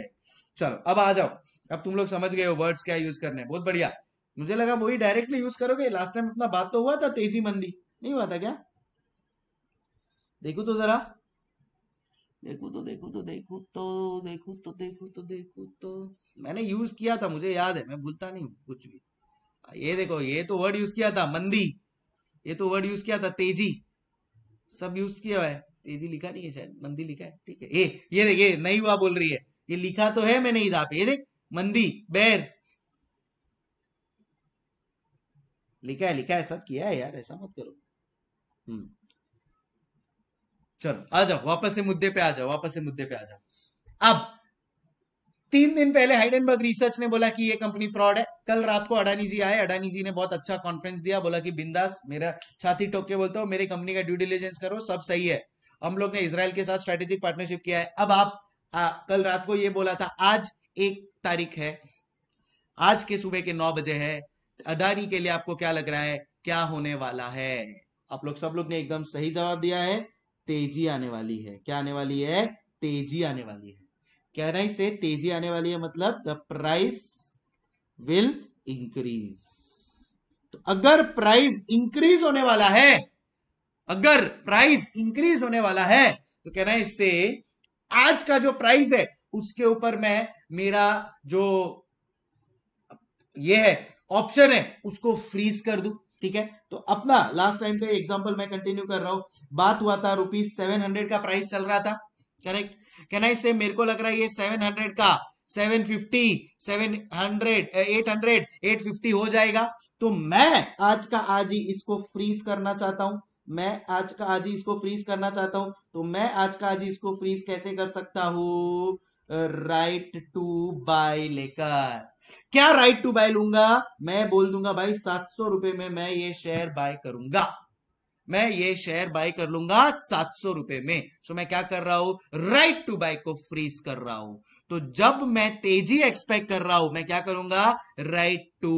चलो अब आ जाओ अब तुम लोग समझ गए हो वर्ड्स क्या यूज करने बहुत बढ़िया मुझे लगा वही डायरेक्टली यूज करोगे लास्ट टाइम अपना बात तो हुआ था तेजी मंदी नहीं हुआ था क्या देखू तो जरा देखू तो देखू तो देखू तो देखू तो देखू तो देखू तो मैंने यूज किया था मुझे याद है मैं भूलता नहीं हूं कुछ भी ये देखो ये तो वर्ड यूज किया था मंदी ये तो वर्ड यूज किया था तेजी सब यूज किया है तेजी लिखा नहीं है शायद मंदी लिखा है ठीक है ये ये देख ये हुआ बोल रही है ये लिखा तो है मैं नहीं था ये देख मंदी बैर लिखा है लिखा है सब किया है यार ऐसा मत करो हम्म चलो आ जाओ वापस से मुद्दे पे आ जाओ वापस से मुद्दे पे आ जाओ अब तीन दिन पहले हाइडनबर्ग रिसर्च ने बोला कि ये कंपनी फ्रॉड है कल रात को अडानी जी आए अडानी जी ने बहुत अच्छा कॉन्फ्रेंस दिया बोला कि बिंदास मेरा छाती टोक के बोलता हूँ मेरी कंपनी का ड्यू डिलीजेंस करो सब सही है हम लोग ने इसराइल के साथ स्ट्रेटेजिक पार्टनरशिप किया है अब आप आ, कल रात को ये बोला था आज एक तारीख है आज के सुबह के नौ बजे है अडानी के लिए आपको क्या लग रहा है क्या होने वाला है आप लोग सब लोग ने एकदम सही जवाब दिया है तेजी आने वाली है क्या आने वाली है तेजी आने वाली है कहना ही इसे तेजी आने वाली है मतलब द प्राइस विल इंक्रीज तो अगर प्राइस इंक्रीज होने वाला है अगर प्राइस इंक्रीज होने वाला है तो कहना है इससे आज का जो प्राइस है उसके ऊपर मैं मेरा जो ये है ऑप्शन है उसको फ्रीज कर दू ठीक है तो अपना लास्ट टाइम का एग्जाम्पल मैं कंटिन्यू कर रहा हूं बात हुआ था रुपीज सेवन हंड्रेड का प्राइस चल रहा था करेक्ट कैन आई से मेरे को लग रहा है ये सेवन हंड्रेड का seven fifty seven hundred eight hundred eight fifty हो जाएगा तो मैं आज का आज ही इसको फ्रीज करना चाहता हूं मैं आज का आज ही इसको फ्रीज करना चाहता हूं तो मैं आज का आज ही इसको फ्रीज कैसे कर सकता हूं राइट टू बाय लेकर क्या राइट टू बाय लूंगा मैं बोल दूंगा भाई सात सौ रुपए में मैं ये शेयर बाय करूंगा मैं ये शेयर बाय कर लूंगा सात सौ रुपए में सो मैं क्या कर रहा हूं राइट टू बाय को फ्रीज कर रहा हूं तो जब मैं तेजी एक्सपेक्ट कर रहा हूं मैं क्या करूंगा राइट टू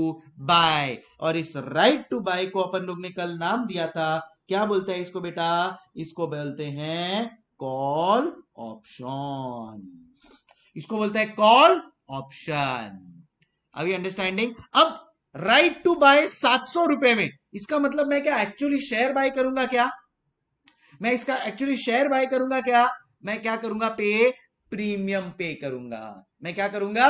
बाय और इस राइट टू बाय को अपन लोग ने कल नाम दिया था क्या बोलते हैं इसको बेटा इसको बोलते हैं कॉल ऑप्शन इसको बोलता है कॉल ऑप्शन अभी अंडरस्टैंडिंग अब राइट टू बाय सात सौ रुपए में इसका मतलब मैं क्या एक्चुअली शेयर बाय करूंगा क्या मैं इसका एक्चुअली शेयर बाय करूंगा क्या मैं क्या करूंगा पे प्रीमियम पे करूंगा मैं क्या करूंगा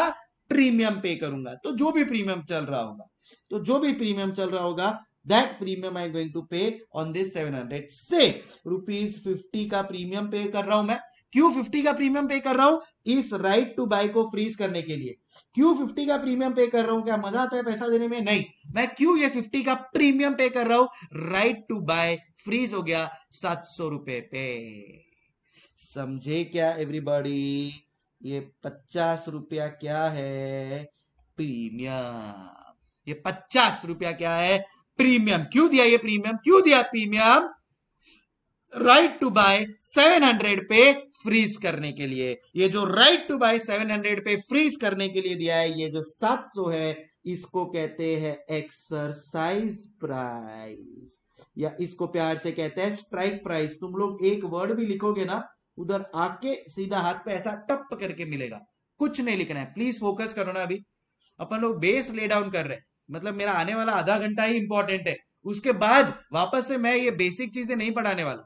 प्रीमियम पे करूंगा तो जो भी प्रीमियम चल रहा होगा तो जो भी प्रीमियम चल रहा होगा that premium I going to pay on this seven hundred से रुपीज फिफ्टी का प्रीमियम पे कर रहा हूं मैं क्यू फिफ्टी का प्रीमियम पे कर रहा हूं इस राइट टू बाय को फ्रीज करने के लिए क्यू फिफ्टी का प्रीमियम पे कर रहा हूं क्या मजा आता है पैसा देने में नहीं मैं क्यू ये फिफ्टी का प्रीमियम पे कर रहा हूं राइट टू बाय फ्रीज हो गया सात सौ रुपए पे समझे क्या एवरीबॉडी ये पचास रुपया क्या है प्रीमियम ये पचास रुपया क्या है प्रीमियम क्यों दिया ये प्रीमियम क्यों दिया प्रीमियम राइट टू बाय 700 पे फ्रीज करने के लिए ये जो राइट टू बाय 700 पे फ्रीज करने के लिए दिया है ये जो 700 है इसको कहते हैं एक्सरसाइज प्राइस या इसको प्यार से कहते हैं स्ट्राइक प्राइस तुम लोग एक वर्ड भी लिखोगे ना उधर आके सीधा हाथ पे ऐसा टप करके मिलेगा कुछ नहीं लिखना है प्लीज फोकस करो ना अभी अपन लोग बेस ले डाउन कर रहे हैं मतलब मेरा आने वाला आधा घंटा ही इंपॉर्टेंट है उसके बाद वापस से मैं ये बेसिक चीजें नहीं पढ़ाने वाला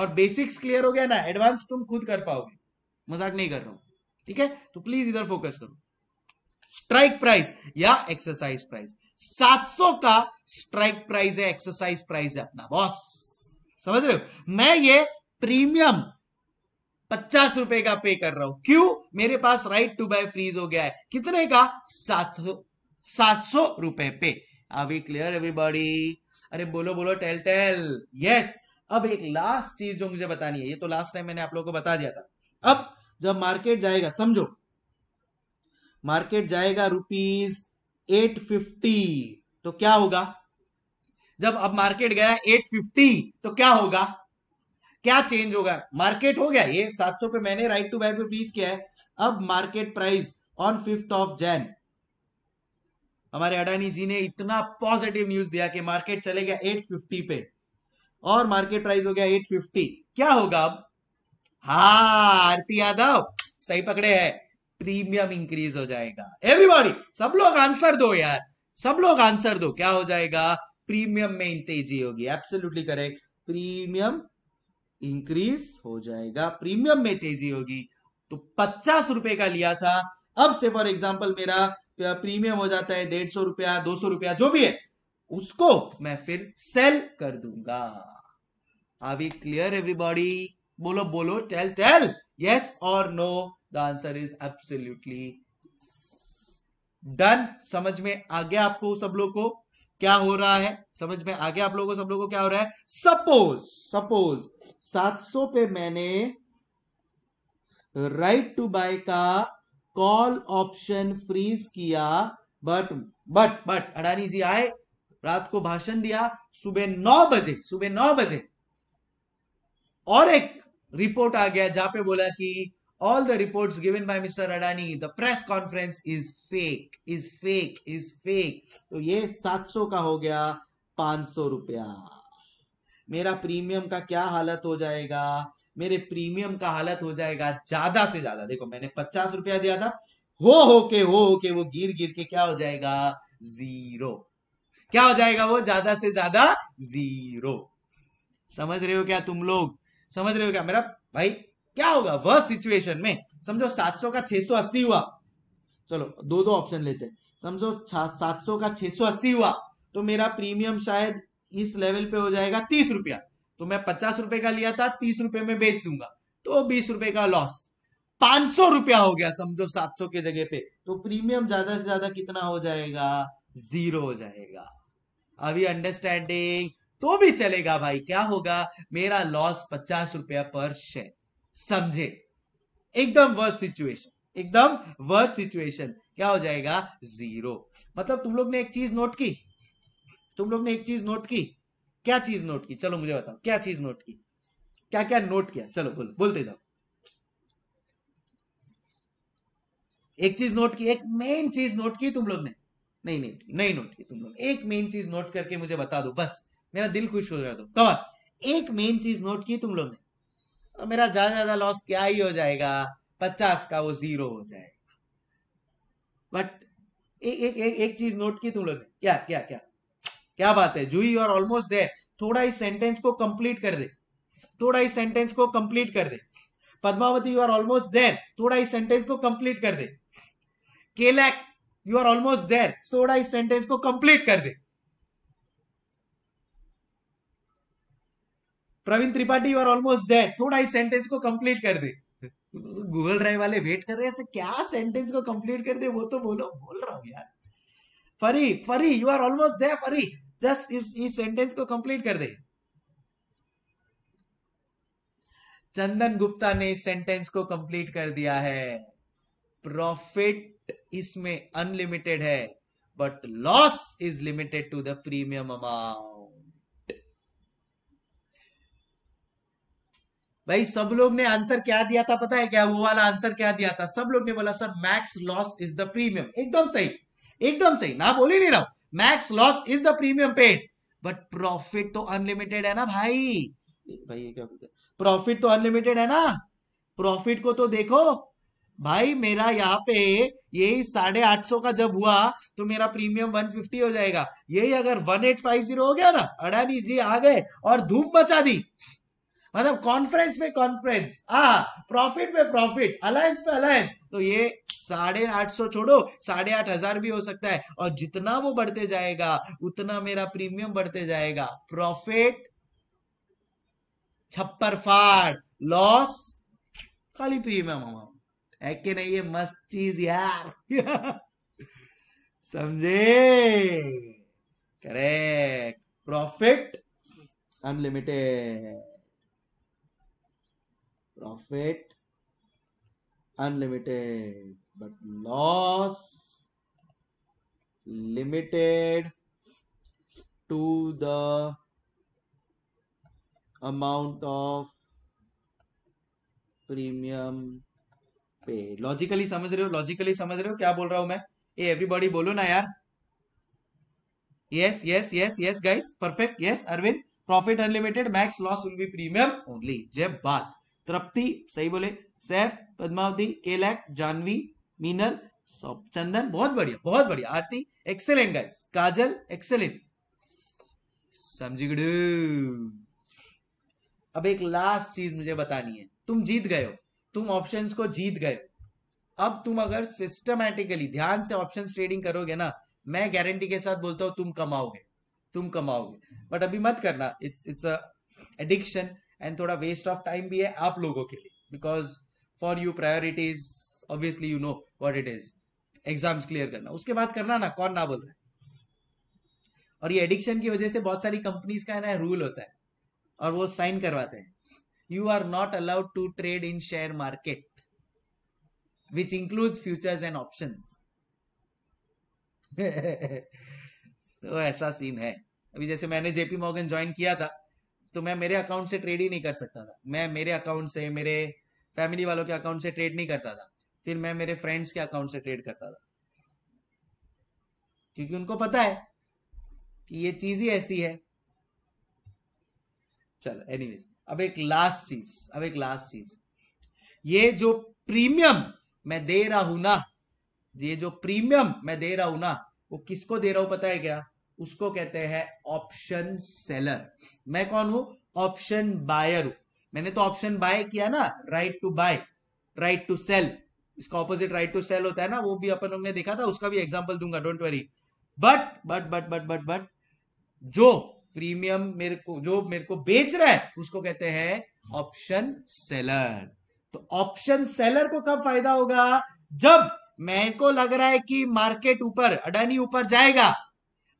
और बेसिक्स क्लियर हो गया ना एडवांस तुम खुद कर पाओगे मजाक नहीं कर रहा हूं ठीक है तो प्लीज इधर फोकस करो स्ट्राइक प्राइस या एक्सरसाइज प्राइस 700 का स्ट्राइक प्राइस है एक्सरसाइज प्राइस है अपना बॉस समझ रहे हो मैं ये प्रीमियम पचास रुपए का पे कर रहा हूं क्यों मेरे पास राइट टू बाय फ्रीज हो गया है कितने का सात सौ सात सौ रुपए पे आर क्लियर एवरीबॉडी अरे बोलो बोलो टेल टेल यस yes, अब एक लास्ट चीज जो मुझे बतानी है ये तो लास्ट टाइम मैंने आप लोगों को बता दिया था अब जब मार्केट जाएगा समझो मार्केट जाएगा रुपीज एट फिफ्टी तो क्या होगा जब अब मार्केट गया एट फिफ्टी तो क्या होगा क्या चेंज होगा मार्केट हो गया ये सात सौ पे मैंने राइट टू बाय पे प्लीज किया है अब market price on fifth of Jan हमारे अडानी जी ने इतना पॉजिटिव न्यूज दिया कि मार्केट चले गया फिफ्टी पे और मार्केट प्राइस हो गया 850 क्या होगा अब हा आरती यादव सही पकड़े हैं प्रीमियम इंक्रीज हो जाएगा एवरीबॉडी सब लोग आंसर दो यार सब लोग आंसर दो क्या हो जाएगा प्रीमियम में तेजी होगी एब्सोल्युटली करेक्ट प्रीमियम इंक्रीज हो जाएगा प्रीमियम में तेजी होगी तो पचास रुपए का लिया था अब से फॉर एग्जाम्पल मेरा प्रीमियम हो जाता है डेढ़ सौ रुपया दो सौ रुपया जो भी है उसको मैं फिर सेल कर दूंगा आर वी क्लियर एवरीबॉडी बोलो बोलो टेल टेल यस और no the answer is absolutely done समझ में आ गया आपको सब लोग को क्या हो रहा है समझ में आ गया आप लोगों को सब लोगों को क्या हो रहा है सपोज सपोज 700 पे मैंने राइट टू बाय का कॉल ऑप्शन फ्रीज किया but but but Adani ji आए रात को भाषण दिया सुबह नौ बजे सुबह नौ बजे और एक रिपोर्ट आ गया जहां पे बोला कि all the reports given by mister Adani the press conference is fake is fake is fake तो ये 700 का हो गया 500 रुपया मेरा प्रीमियम का क्या हालत हो जाएगा मेरे प्रीमियम का हालत हो जाएगा ज्यादा से ज्यादा देखो मैंने पचास रुपया दिया था हो हो के हो हो के वो गिर गिर के क्या हो जाएगा जीरो क्या हो जाएगा वो ज्यादा से ज्यादा जीरो समझ रहे हो क्या तुम लोग समझ रहे हो क्या मेरा भाई क्या होगा वह सिचुएशन में समझो 700 का 680 हुआ चलो दो दो ऑप्शन लेते हैं समझो 700 का 680 हुआ तो मेरा प्रीमियम शायद इस लेवल पे हो जाएगा तीस रुपया तो मैं पचास रुपए का लिया था तीस रुपए में बेच दूंगा तो बीस रुपए का लॉस पांच सौ रुपया हो गया समझो सात सौ के जगह पे तो प्रीमियम ज्यादा से ज्यादा कितना हो जाएगा जीरो हो जाएगा अभी अंडरस्टैंडिंग तो भी चलेगा भाई क्या होगा मेरा लॉस पचास रुपया पर शेयर समझे एकदम वर्स्ट सिचुएशन एकदम वर्स्ट सिचुएशन क्या हो जाएगा जीरो मतलब तुम लोग ने एक चीज नोट की तुम लोग ने एक चीज नोट की क्या चीज नोट की चलो मुझे बताओ क्या चीज नोट की क्या क्या नोट किया चलो बोलो बोलते जाओ एक चीज नोट की एक मेन चीज नोट की तुम लोग ने नहीं नहीं नहीं नोट की तुम लोग एक मेन चीज नोट करके मुझे बता दो बस मेरा दिल खुश हो जाए तुम तो एक मेन चीज नोट की तुम लोग ने तो मेरा ज्यादा ज्यादा लॉस क्या ही हो जाएगा पचास का वो जीरो हो जाएगा बट एक एक एक, एक चीज नोट की तुम लोग ने क्या क्या क्या क्या बात है जूही और ऑलमोस्ट देर थोड़ा इस सेंटेंस को कंप्लीट कर दे थोड़ा इस सेंटेंस को कंप्लीट कर दे Padmavati you are almost there थोड़ा इस सेंटेंस को कंप्लीट कर दे केलैक यू आर ऑलमोस्ट देर सोडा इस सेंटेंस को कंप्लीट कर दे Praveen Tripathi you are almost there थोड़ा इस सेंटेंस को कंप्लीट कर दे गूगल ड्राइव वाले वेट कर रहे हैं क्या सेंटेंस को कंप्लीट कर दे वो तो बोलो बोल रहा हूं यार फरी फरी यू आर ऑलमोस्ट देर फरी जस्ट इस इस सेंटेंस को कंप्लीट कर दे चंदन गुप्ता ने इस सेंटेंस को कंप्लीट कर दिया है प्रॉफिट इसमें अनलिमिटेड है but loss is limited to the premium amount भाई सब लोग ने आंसर क्या दिया था पता है क्या वो वाला आंसर क्या दिया था सब लोग ने बोला sir max loss is the premium एकदम सही एकदम सही ना बोल ही नहीं रहा max loss is the premium paid but profit तो अनलिमिटेड है ना भाई भाई ये क्या प्रॉफिट तो अनलिमिटेड है ना प्रॉफिट को तो देखो भाई मेरा यहाँ पे यही साढ़े आठ सौ का जब हुआ तो मेरा प्रीमियम वन फिफ्टी हो जाएगा यही अगर वन एट फाइव जीरो हो गया ना अडानी जी आ गए और धूम मचा दी मतलब कॉन्फ्रेंस पे कॉन्फ्रेंस आ प्रॉफिट पे प्रॉफिट अलायंस पे अलायंस तो ये साढ़े आठ सौ छोड़ो साढ़े आठ हजार भी हो सकता है और जितना वो बढ़ते जाएगा उतना मेरा प्रीमियम बढ़ते जाएगा प्रॉफिट छप्पर फाड़ लॉस खाली प्रीमियम अमाउंट है कि नहीं ये मस्त चीज यार [LAUGHS] समझे correct profit unlimited profit unlimited but loss limited to the amount of premium पे लॉजिकली समझ रहे हो लॉजिकली समझ रहे हो क्या बोल रहा हूं मैं ये एवरीबॉडी बोलो ना यार yes yes yes yes guys perfect yes Arvind profit unlimited max loss will be premium only Jai बात तृप्ति सही बोले सैफ पद्मावती केलैक जानवी मीनल चंदन बहुत बढ़िया बहुत बढ़िया Aarti excellent guys Kajal excellent समझी गुड अब एक लास्ट चीज मुझे बतानी है तुम जीत गए हो तुम ऑप्शन को जीत गए अब तुम अगर सिस्टमैटिकली ध्यान से ऑप्शन ट्रेडिंग करोगे ना मैं गारंटी के साथ बोलता हूँ तुम कमाओगे तुम कमाओगे बट अभी मत करना इट्स इट्स एडिक्शन एंड थोड़ा वेस्ट ऑफ टाइम भी है आप लोगों के लिए because for you priorities obviously you know what it is exams clear करना उसके बाद करना ना कौन ना बोल रहा है और ये एडिक्शन की वजह से बहुत सारी कंपनीज का है ना रूल होता है और वो साइन करवाते हैं you are not allowed to trade in share market which includes futures and options [LAUGHS] तो ऐसा सीन है अभी जैसे मैंने जेपी मॉर्गन ज्वाइन किया था तो मैं मेरे अकाउंट से ट्रेड ही नहीं कर सकता था मैं मेरे अकाउंट से मेरे फैमिली वालों के अकाउंट से ट्रेड नहीं करता था फिर मैं मेरे फ्रेंड्स के अकाउंट से ट्रेड करता था क्योंकि उनको पता है कि ये चीज ही ऐसी है चलो एनीवेज अब एक लास्ट चीज अब एक लास्ट चीज ये जो प्रीमियम मैं दे रहा हूं ना ये जो प्रीमियम मैं दे रहा हूं ना वो किसको दे रहा हूं पता है क्या उसको कहते हैं ऑप्शन सेलर मैं कौन हूं ऑप्शन बायर हूं मैंने तो ऑप्शन बाय किया ना right to buy right to sell इसका ऑपोजिट राइट टू सेल होता है ना वो भी अपन ने देखा था उसका भी एग्जाम्पल दूंगा don't worry but but but but but but जो प्रीमियम मेरे को जो मेरे को बेच रहा है उसको कहते हैं ऑप्शन सेलर तो ऑप्शन सेलर को कब फायदा होगा जब मेरे को लग रहा है कि मार्केट ऊपर अडानी ऊपर जाएगा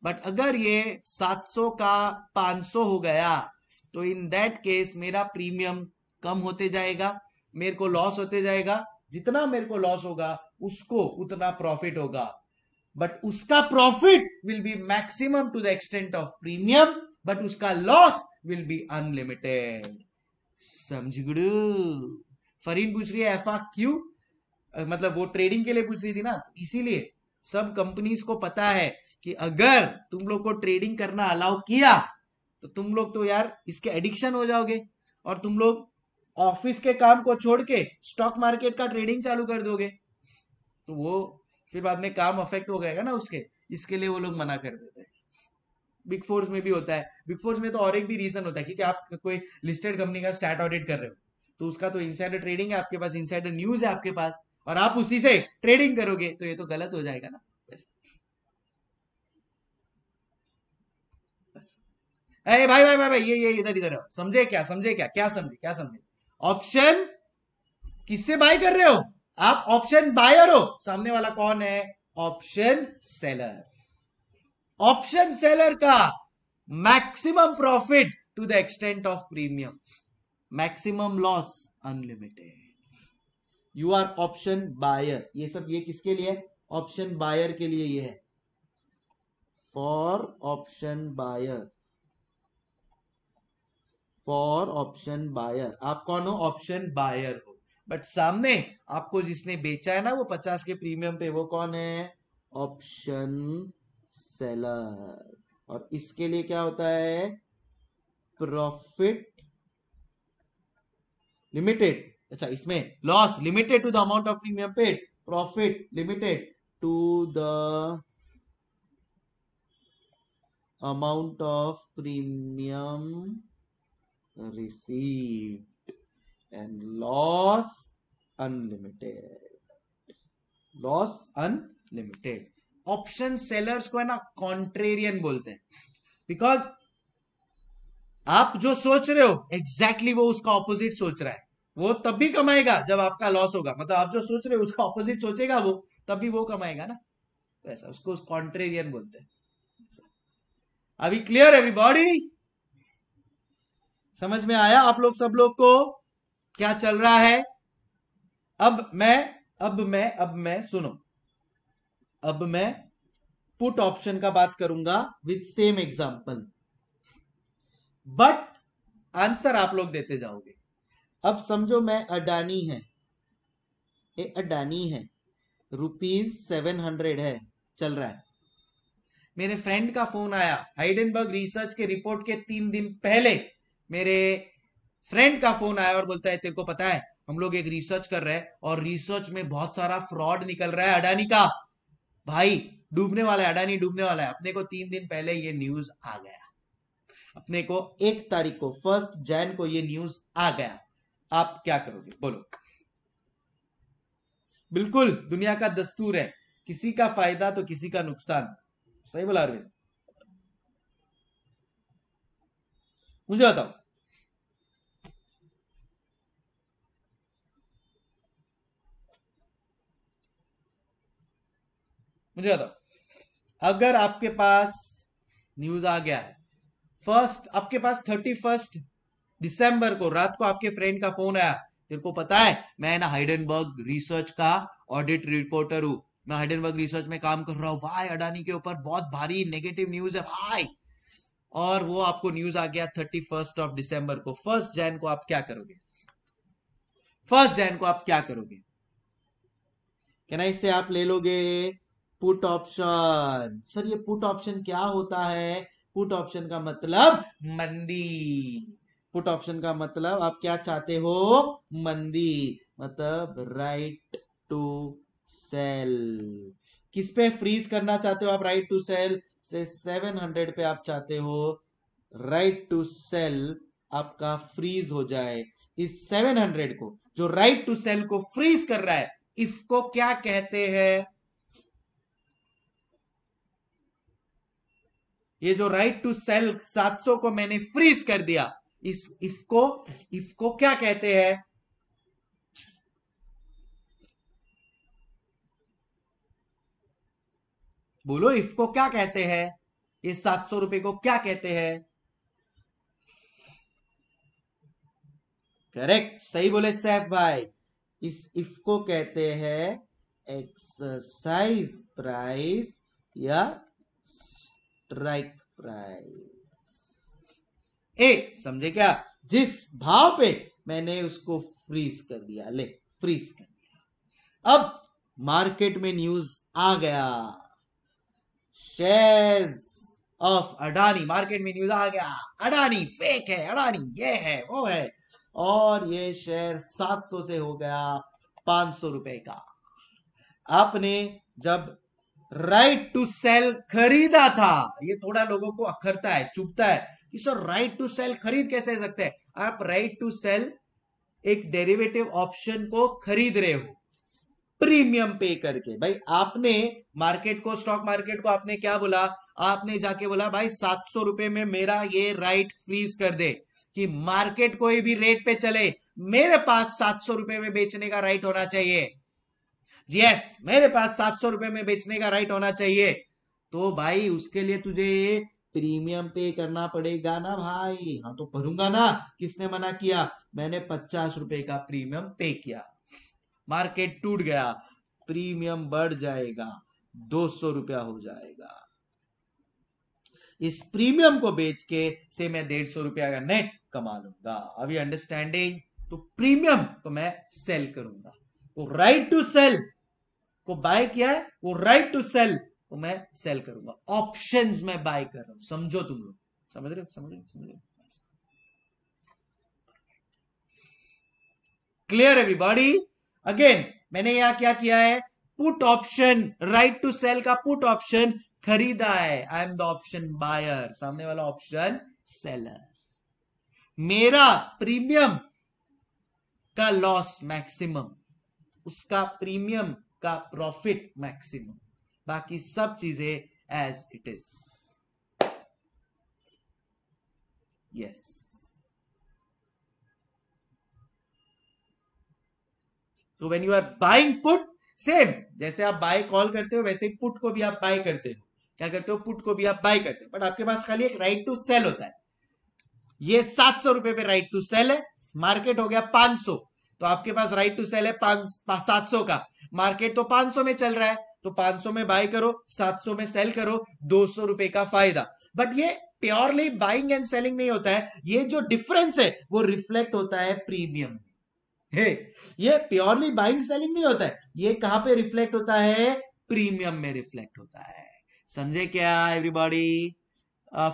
बट अगर ये 700 का 500 हो गया तो इन दैट केस मेरा प्रीमियम कम होते जाएगा मेरे को लॉस होते जाएगा जितना मेरे को लॉस होगा उसको उतना प्रॉफिट होगा बट उसका profit will be maximum to the extent of premium but उसका लॉस विल बी अनलिमिटेड समझ गुड फरीन पूछ रही है एफा क्यू मतलब वो ट्रेडिंग के लिए पूछ रही थी ना तो इसीलिए सब कंपनीज को पता है कि अगर तुम लोग को ट्रेडिंग करना अलाउ किया तो तुम लोग तो यार इसके एडिक्शन हो जाओगे और तुम लोग ऑफिस के काम को छोड़ के स्टॉक मार्केट का ट्रेडिंग चालू कर दोगे तो वो फिर बाद में काम अफेक्ट हो गएगा ना उसके इसके लिए वो लोग मना कर देते हैं बिग फोर्स में भी होता है बिग फोर्स में तो और एक भी रीजन होता है क्योंकि आप कोई लिस्टेड कंपनी का स्टार्ट ऑडिट कर रहे हो तो उसका तो इनसाइडर ट्रेडिंग है आपके पास इनसाइडर न्यूज है आपके पास और आप उसी से ट्रेडिंग करोगे तो ये तो गलत हो जाएगा ना अरे भाई भाई भाई भाई ये ये इधर इधर समझे क्या समझे क्या क्या समझे क्या समझे ऑप्शन किससे बाय कर रहे हो आप ऑप्शन बायर हो सामने वाला कौन है ऑप्शन सेलर ऑप्शन सेलर का maximum profit to the extent of premium maximum loss unlimited you are option buyer ये सब ये किसके लिए ऑप्शन बायर के लिए ये है for option buyer for option buyer आप कौन हो ऑप्शन बायर हो बट सामने आपको जिसने बेचा है ना वो पचास के प्रीमियम पे वो कौन है ऑप्शन सेलर और इसके लिए क्या होता है प्रॉफिट लिमिटेड अच्छा इसमें loss limited to the amount of premium paid profit limited to the amount of premium received and loss unlimited loss unlimited option sellers को है ना कॉन्ट्रेरियन बोलते हैं बिकॉज आप जो सोच रहे हो एग्जैक्टली exactly वो उसका ऑपोजिट सोच रहा है वो तब भी कमाएगा जब आपका लॉस होगा मतलब आप जो सोच रहे हो उसका ऑपोजिट सोचेगा वो तब भी वो कमाएगा ना वैसा उसको कॉन्ट्रेरियन बोलते हैं अभी क्लियर एवरीबॉडी समझ में आया आप लोग सब लोग को क्या चल रहा है अब मैं अब मैं अब मैं सुनो अब मैं पुट ऑप्शन का बात करूंगा with same example but answer आप लोग देते जाओगे अब समझो मैं अडानी है ए अडानी है रुपीज सेवन हंड्रेड है चल रहा है मेरे फ्रेंड का फोन आया हाइडनबर्ग रिसर्च के रिपोर्ट के तीन दिन पहले मेरे फ्रेंड का फोन आया और बोलता है तेरे को पता है हम लोग एक रिसर्च कर रहे हैं और रिसर्च में बहुत सारा फ्रॉड निकल रहा है अडानी का भाई डूबने वाला है अडानी डूबने वाला है अपने को तीन दिन पहले ये न्यूज आ गया अपने को एक तारीख को फर्स्ट जैन को ये न्यूज आ गया आप क्या करोगे बोलो बिल्कुल दुनिया का दस्तूर है किसी का फायदा तो किसी का नुकसान सही बोला अरविंद मुझे बताओ मुझे बताओ अगर आपके पास न्यूज आ गया है फर्स्ट आपके पास थर्टी फर्स्ट दिसंबर को रात को आपके फ्रेंड का फोन आया तेरे को पता है मैं ना हाइडनबर्ग रिसर्च का ऑडिट रिपोर्टर हूं मैं हाइडनबर्ग रिसर्च में काम कर रहा हूं भाई अडानी के ऊपर बहुत भारी नेगेटिव न्यूज है भाई और वो आपको न्यूज आ गया थर्टी फर्स्ट ऑफ डिसम्बर को फर्स्ट जैन को आप क्या करोगे फर्स्ट जैन को आप क्या करोगे क्या ना इससे आप ले लोगे पुट ऑप्शन सर ये पुट ऑप्शन क्या होता है पुट ऑप्शन का मतलब मंदी पुट ऑप्शन का मतलब आप क्या चाहते हो मंदी मतलब राइट टू सेल किस पे फ्रीज करना चाहते हो आप राइट टू सेल से 700 पे आप चाहते हो राइट टू सेल आपका फ्रीज हो जाए इस 700 को जो राइट टू सेल को फ्रीज कर रहा है इसको क्या कहते हैं ये जो राइट टू सेल 700 को मैंने फ्रीज कर दिया इस इफ को इफ को क्या कहते हैं बोलो इफ को क्या कहते हैं ये सात सौ रुपए को क्या कहते हैं करेक्ट सही बोले सैफ भाई इस इफ को कहते हैं एक्सरसाइज प्राइस या स्ट्राइक प्राइस ए समझे क्या जिस भाव पे मैंने उसको फ्रीज कर दिया ले फ्रीज कर दिया अब मार्केट में न्यूज आ गया शेयर्स ऑफ अडानी मार्केट में न्यूज आ गया अडानी फेक है अडानी ये है वो है और ये शेयर 700 से हो गया 500 रुपए का आपने जब राइट टू सेल खरीदा था ये थोड़ा लोगों को अखरता है चुपता है कि सर राइट टू सेल खरीद कैसे सकते हैं आप राइट टू सेल एक डेरिवेटिव ऑप्शन को खरीद रहे हो प्रीमियम पे करके भाई आपने मार्केट को स्टॉक मार्केट को आपने क्या बोला आपने जाके बोला भाई सात सौ रुपए में मेरा ये राइट फ्रीज कर दे कि मार्केट कोई भी रेट पे चले मेरे पास सात सौ रुपए में बेचने का राइट होना चाहिए यस मेरे पास सात सौ रुपए में बेचने का राइट होना चाहिए तो भाई उसके लिए तुझे प्रीमियम पे करना पड़ेगा ना भाई हाँ तो भरूंगा ना किसने मना किया मैंने पचास रुपए का प्रीमियम पे किया मार्केट टूट गया प्रीमियम बढ़ जाएगा दो सौ रुपया हो जाएगा इस प्रीमियम को बेच के से मैं डेढ़ सौ रुपया का नेट कमा लूंगा अभी अंडरस्टैंडिंग तो प्रीमियम को तो मैं सेल करूंगा तो राइट टू सेल को बाय किया है वो राइट टू सेल वो मैं सेल करूंगा ऑप्शन में बाय कर रहा हूं समझो तुम लोग समझ रहे हो समझ रहे हो समझ रहे हो क्लियर एवरीबॉडी अगेन मैंने यहां क्या किया है put option right to sell का पुट ऑप्शन खरीदा है I am the option buyer सामने वाला ऑप्शन सेलर मेरा प्रीमियम का लॉस मैक्सिमम उसका प्रीमियम का प्रॉफिट मैक्सिमम बाकी सब चीजें एज इट इज यस तो when you are buying put same जैसे आप बाय कॉल करते हो वैसे पुट को भी आप बाय करते हो क्या करते हो पुट को भी आप बाय करते हो बट आपके पास खाली एक राइट टू सेल होता है ये सात सौ रुपए पे राइट टू सेल है मार्केट हो गया पांच सौ तो आपके पास राइट टू सेल है पांच सात सौ का मार्केट तो पांच सौ में चल रहा है तो पांच सौ में बाय करो सात सौ में सेल करो दो सौ रुपए का फायदा बट ये प्योरली बाइंग एंड सेलिंग नहीं होता है ये जो डिफरेंस है वो रिफ्लेक्ट होता है प्रीमियम हे ये प्योरली बाइंग सेलिंग नहीं होता है ये कहां पे रिफ्लेक्ट होता है प्रीमियम में रिफ्लेक्ट होता है समझे क्या एवरीबॉडी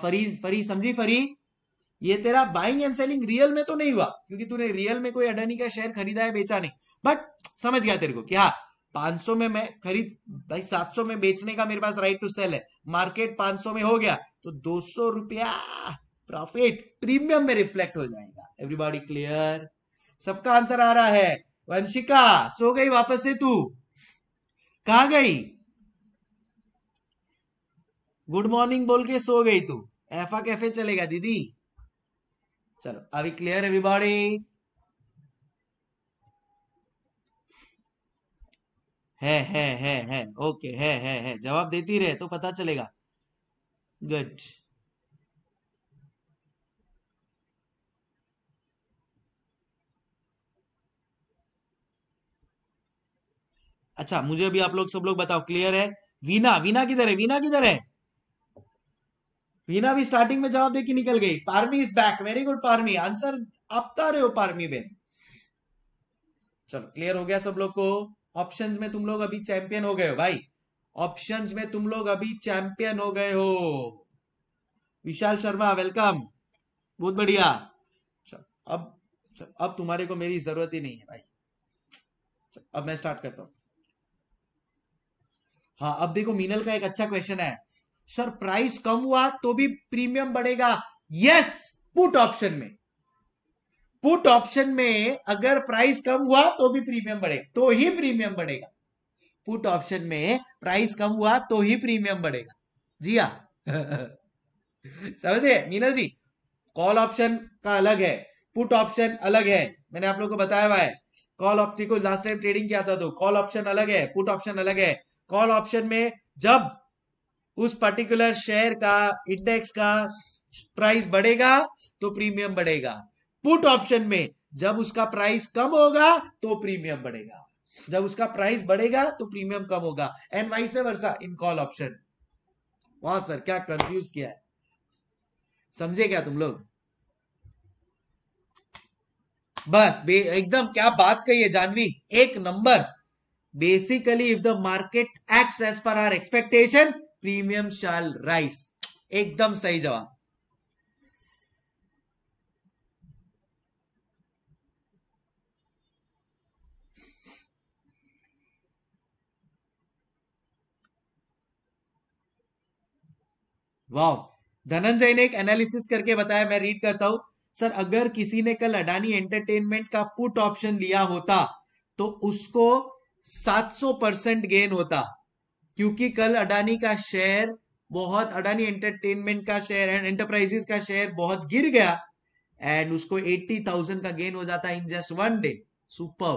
फरी फरी समझी फरी ये तेरा बाइंग एंड सेलिंग रियल में तो नहीं हुआ क्योंकि तूने रियल में कोई अडानी का शेयर खरीदा है बेचा नहीं बट समझ गया तेरे को कि हाँ 500 में मैं खरीद भाई 700 में बेचने का मेरे पास राइट टू सेल है मार्केट 500 में हो गया तो दो सौ रुपया प्रॉफिट प्रीमियम में रिफ्लेक्ट हो जाएगा एवरीबॉडी क्लियर सबका आंसर आ रहा है वंशिका सो गई वापस से तू कहा गई गुड मॉर्निंग बोल के सो गई तू एफा कैफे चलेगा दीदी चलो अभी क्लियर एवरीबॉडी है है है है ओके है है है जवाब देती रहे तो पता चलेगा गुड अच्छा मुझे अभी आप लोग सब लोग बताओ क्लियर है वीना वीना किधर है वीना किधर है वीना भी स्टार्टिंग में जवाब देके निकल गई Parmi is back very good Parmi answer आप रहे हो पारमी बेन चलो क्लियर हो गया सब लोग को ऑप्शंस में तुम लोग अभी चैंपियन हो गए हो भाई ऑप्शंस में तुम लोग अभी चैंपियन हो गए हो विशाल शर्मा वेलकम बहुत बढ़िया चल अब चल अब तुम्हारे को मेरी जरूरत ही नहीं है भाई चल अब मैं स्टार्ट करता हूं हाँ अब देखो मीनल का एक अच्छा क्वेश्चन है सर प्राइस कम हुआ तो भी प्रीमियम बढ़ेगा यस पुट ऑप्शन में पुट ऑप्शन में अगर प्राइस कम हुआ तो भी प्रीमियम बढ़ेगा तो ही प्रीमियम बढ़ेगा पुट ऑप्शन में प्राइस कम हुआ तो ही प्रीमियम बढ़ेगा जी हाँ [LAUGHS] समझिए मीनल जी कॉल ऑप्शन का अलग है पुट ऑप्शन अलग है मैंने आप लोग को बताया हुआ है कॉल ऑप्शन को लास्ट टाइम ट्रेडिंग किया था तो कॉल ऑप्शन अलग है पुट ऑप्शन अलग है कॉल ऑप्शन में जब उस पर्टिकुलर शेयर का इंडेक्स का प्राइस बढ़ेगा तो प्रीमियम बढ़ेगा पुट ऑप्शन में जब उसका प्राइस कम होगा तो प्रीमियम बढ़ेगा जब उसका प्राइस बढ़ेगा तो प्रीमियम कम होगा and vice versa in call option वहां सर क्या कंफ्यूज किया है समझे क्या तुम लोग बस एकदम क्या बात कही है जानवी एक number basically if the market act as per our expectation premium shall rise एकदम सही जवाब वाह धनंजय ने एक एनालिसिस करके बताया मैं रीड करता हूं सर अगर किसी ने कल अडानी एंटरटेनमेंट का पुट ऑप्शन लिया होता तो उसको 700 परसेंट गेन होता क्योंकि कल अडानी का शेयर बहुत अडानी एंटरटेनमेंट का शेयर एंड एंटरप्राइजेस का शेयर बहुत गिर गया एंड उसको एट्टी थाउजेंड का गेन हो जाता है in just one day super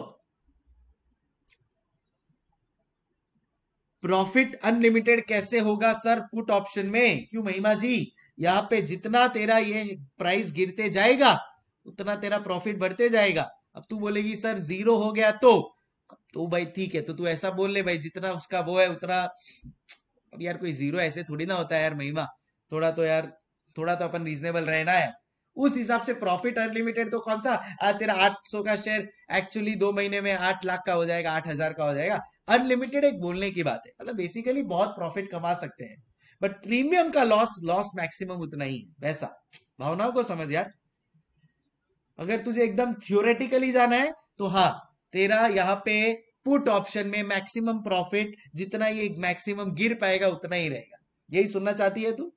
profit unlimited कैसे होगा सर पुट ऑप्शन में क्यों महिमा जी यहाँ पे जितना तेरा ये प्राइस गिरते जाएगा उतना तेरा प्रॉफिट बढ़ते जाएगा अब तू बोलेगी सर जीरो हो गया तो तो भाई ठीक है तो तू ऐसा बोल ले भाई जितना उसका वो है उतना अब यार कोई जीरो ऐसे थोड़ी ना होता है यार महिमा थोड़ा तो यार थोड़ा तो अपन रीजनेबल रहना है उस हिसाब से प्रॉफिट अनलिमिटेड तो कौन सा आ, तेरा आठ सौ का शेयर एक्चुअली दो महीने में आठ लाख का हो जाएगा आठ हजार का हो जाएगा अनलिमिटेड एक बोलने की बात है मतलब बेसिकली बहुत प्रॉफिट कमा सकते हैं बट प्रीमियम का लॉस लॉस मैक्सिमम उतना ही है वैसा भावनाओं को समझ यार अगर तुझे एकदम थियोरेटिकली जाना है तो हाँ तेरा यहाँ पे पुट ऑप्शन में मैक्सिमम प्रॉफिट जितना ये मैक्सिमम गिर पाएगा उतना ही रहेगा यही सुनना चाहती है तू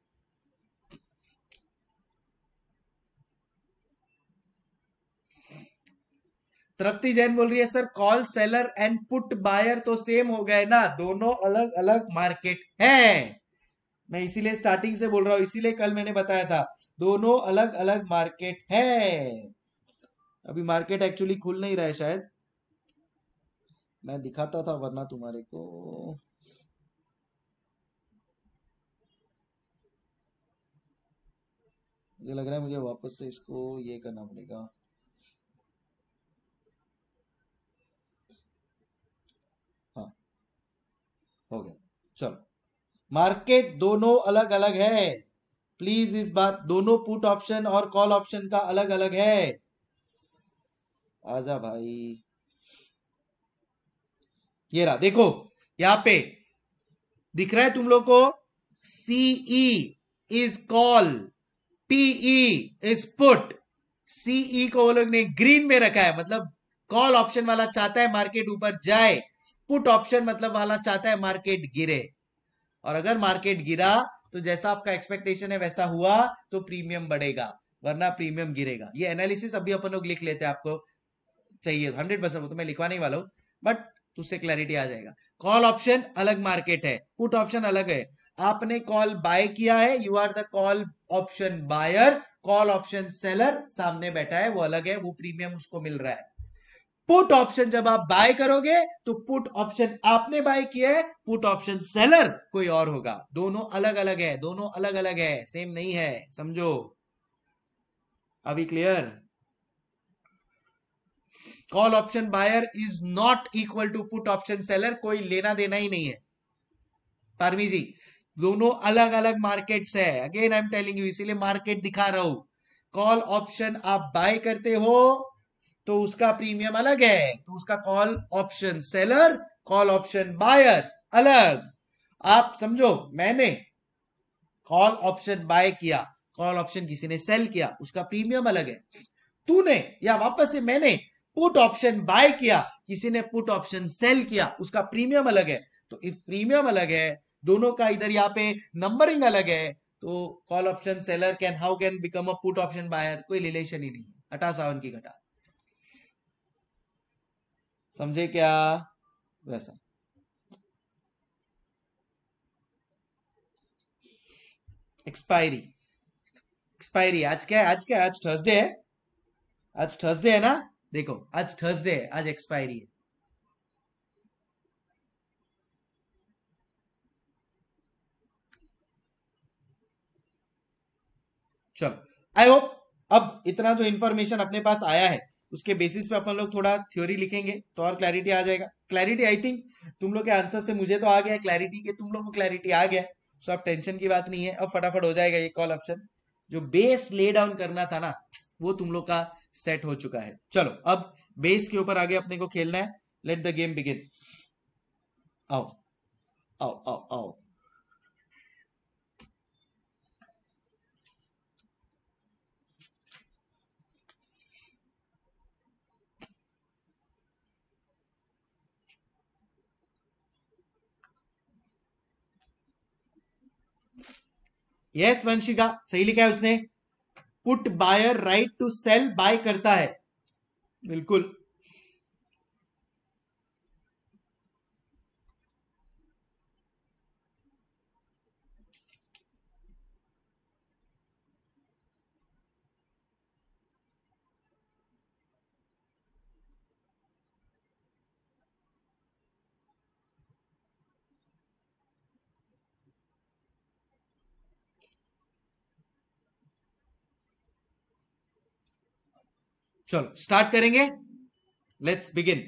तृप्ति जैन बोल रही है sir call seller and put buyer तो सेम हो गए ना दोनों अलग अलग मार्केट हैं मैं इसीलिए स्टार्टिंग से बोल रहा हूं इसीलिए कल मैंने बताया था दोनों अलग अलग मार्केट है अभी मार्केट एक्चुअली खुल नहीं रहा है शायद मैं दिखाता था वरना तुम्हारे को मुझे लग रहा है मुझे वापस से इसको ये करना पड़ेगा हाँ हो गया चलो मार्केट दोनों अलग अलग है प्लीज इस बात दोनों पुट ऑप्शन और कॉल ऑप्शन का अलग अलग है आजा भाई ये रहा देखो यहां पे दिख रहा है तुम लोग को CE is call PE is put CE को वो लोग ने ग्रीन में रखा है मतलब कॉल ऑप्शन वाला चाहता है मार्केट ऊपर जाए पुट ऑप्शन मतलब वाला चाहता है मार्केट गिरे और अगर मार्केट गिरा तो जैसा आपका एक्सपेक्टेशन है वैसा हुआ तो प्रीमियम बढ़ेगा वरना प्रीमियम गिरेगा ये एनालिसिस अभी अपन लोग लिख लेते हैं आपको चाहिए हंड्रेड तो, परसेंट वो तो मैं लिखवा नहीं वाला हूं बट तो उससे क्लैरिटी आ जाएगा कॉल ऑप्शन अलग मार्केट है पुट ऑप्शन अलग है आपने कॉल बाय किया है you are the call option buyer call option seller सामने बैठा है वो अलग है वो प्रीमियम उसको मिल रहा है पुट ऑप्शन जब आप बाय करोगे तो पुट ऑप्शन आपने बाय किया है पुट ऑप्शन सेलर कोई और होगा दोनों अलग अलग है दोनों अलग अलग है सेम नहीं है समझो अभी clear call option buyer is not equal to put option seller कोई लेना देना ही नहीं है पारवी जी दोनों अलग अलग मार्केट्स है again I am telling you इसीलिए मार्केट दिखा रहा हूं कॉल ऑप्शन आप बाय करते हो तो उसका प्रीमियम अलग है तो उसका call option seller call option buyer अलग आप समझो मैंने कॉल ऑप्शन बाय किया कॉल ऑप्शन किसी ने सेल किया उसका प्रीमियम अलग है तूने या वापस से मैंने पुट ऑप्शन बाय किया किसी ने पुट ऑप्शन सेल किया उसका प्रीमियम अलग है तो इफ प्रीमियम अलग है दोनों का इधर यहाँ पे नंबरिंग अलग है तो call option seller can how can become a put option buyer कोई रिलेशन ही नहीं हटा सावन की घटा समझे क्या वैसा एक्सपायरी एक्सपायरी आज क्या है आज क्या है आज थर्सडे है आज थर्सडे है ना देखो आज थर्सडे है आज एक्सपायरी है चलो आई होप अब इतना जो इंफॉर्मेशन अपने पास आया है उसके बेसिस पे अपन लोग थोड़ा थ्योरी लिखेंगे तो और क्लैरिटी आ जाएगा क्लैरिटी आई थिंक तुम लोग के आंसर से मुझे तो आ गया क्लैरिटी के तुम लोग को क्लैरिटी आ गया सो अब टेंशन की बात नहीं है अब फटाफट हो जाएगा ये कॉल ऑप्शन जो बेस ले डाउन करना था ना वो तुम लोग का सेट हो चुका है चलो अब बेस के ऊपर आगे अपने को खेलना है लेट द गेम बिगिन आओ आओ आओ आओ यस yes, वंशिका सही लिखा है उसने put buyer right to sell buy करता है बिल्कुल चलो स्टार्ट करेंगे लेट्स बिगिन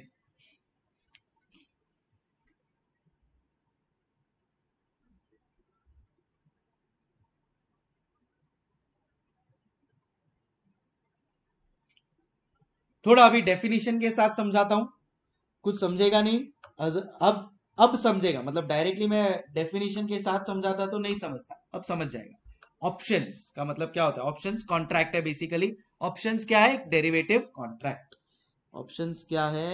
थोड़ा अभी डेफिनेशन के साथ समझाता हूं कुछ समझेगा नहीं अब अब समझेगा मतलब डायरेक्टली मैं डेफिनेशन के साथ समझाता तो नहीं समझता अब समझ जाएगा ऑप्शंस का मतलब क्या होता है ऑप्शंस कॉन्ट्रैक्ट है बेसिकली ऑप्शंस क्या है डेरिवेटिव कॉन्ट्रैक्ट ऑप्शंस क्या है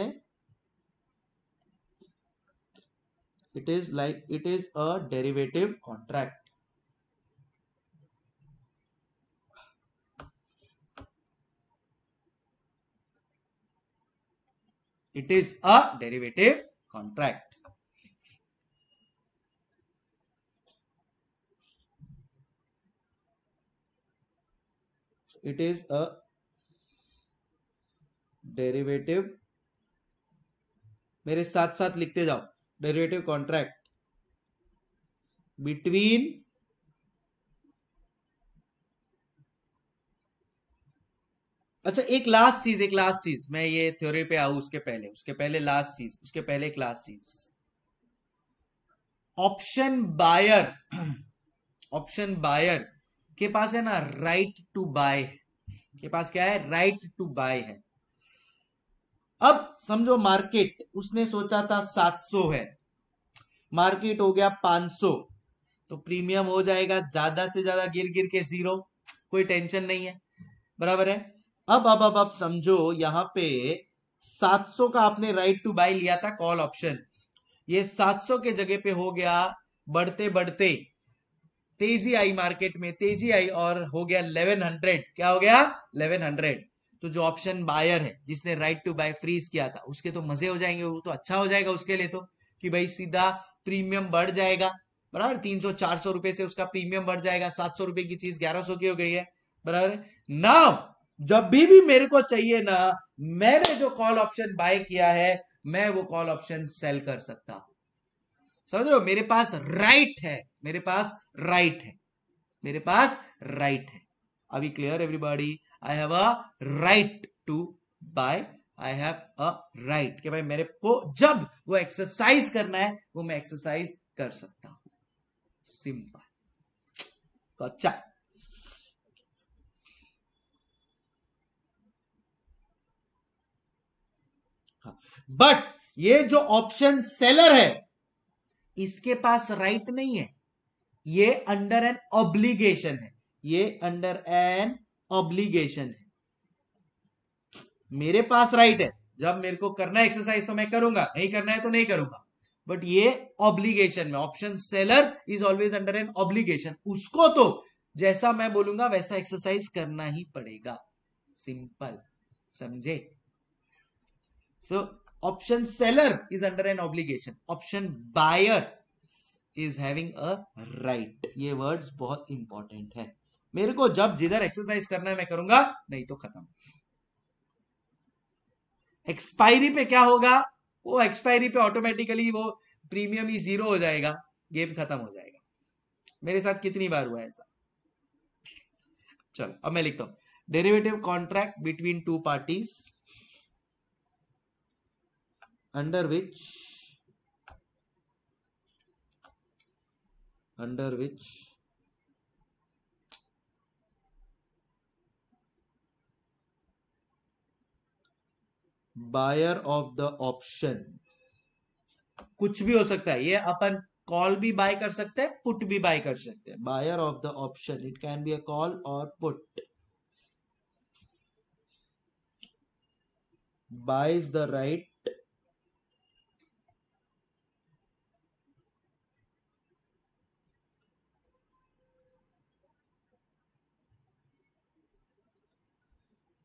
it is like it is a derivative contract it is a derivative contract it is a derivative मेरे साथ साथ लिखते जाओ डेरिवेटिव कॉन्ट्रैक्ट बिटवीन अच्छा एक लास्ट चीज एक लास्ट चीज मैं ये थ्योरी पे आऊ उसके पहले उसके पहले लास्ट चीज उसके पहले एक लास्ट चीज ऑप्शन बायर ऑप्शन बायर के पास है ना राइट टू बाय के पास क्या है राइट टू बाय है अब समझो मार्केट उसने सोचा था 700 है मार्केट हो गया 500 तो प्रीमियम हो जाएगा ज्यादा से ज्यादा गिर गिर के जीरो कोई टेंशन नहीं है बराबर है अब अब अब अब समझो यहां पे 700 का आपने राइट टू बाय लिया था कॉल ऑप्शन ये 700 के जगह पे हो गया बढ़ते बढ़ते तेजी आई मार्केट में तेजी आई और हो गया 1100 क्या हो गया 1100 तो जो ऑप्शन बायर है जिसने राइट टू बाय फ्रीज किया था उसके तो मजे हो जाएंगे वो तो अच्छा हो जाएगा उसके लिए तो कि भाई सीधा प्रीमियम बढ़ जाएगा बराबर तीन सौ चार सौ रुपए से उसका प्रीमियम बढ़ जाएगा सात सौ रुपए की चीज ग्यारह सौ की हो गई है बराबर ना जब भी भी मेरे को चाहिए ना मैंने जो कॉल ऑप्शन बाय किया है मैं वो कॉल ऑप्शन सेल कर सकता हूं समझ रहे हो मेरे पास राइट है मेरे पास राइट है मेरे पास राइट है अभी clear everybody I have a right to buy I have a right कि भाई मेरे को जब वो एक्सरसाइज करना है वो मैं एक्सरसाइज कर सकता हूं सिंपल तो अच्छा बट ये जो ऑप्शन सेलर है इसके पास राइट right नहीं है ये अंडर एन ऑब्लिगेशन है ये अंडर एन ऑब्लिगेशन है मेरे पास राइट right है जब मेरे को करना है एक्सरसाइज तो मैं करूंगा नहीं करना है तो नहीं करूंगा बट ये ऑब्लिगेशन में option seller is always under an obligation उसको तो जैसा मैं बोलूंगा वैसा एक्सरसाइज करना ही पड़ेगा सिंपल समझे सो so, Option seller is under an obligation. Option buyer is having a right. ये words बहुत important है मेरे को जब जिधर एक्सरसाइज करना है मैं करूंगा नहीं तो खत्म एक्सपायरी पे क्या होगा वो एक्सपायरी पे ऑटोमेटिकली वो प्रीमियम ही जीरो हो जाएगा गेम खत्म हो जाएगा मेरे साथ कितनी बार हुआ ऐसा चलो अब मैं लिखता हूं derivative contract between two parties under which under which buyer of the option कुछ भी हो सकता है ये अपन कॉल भी बाय कर सकते हैं पुट भी बाय कर सकते हैं buyer of the option it can be a call और put buys the right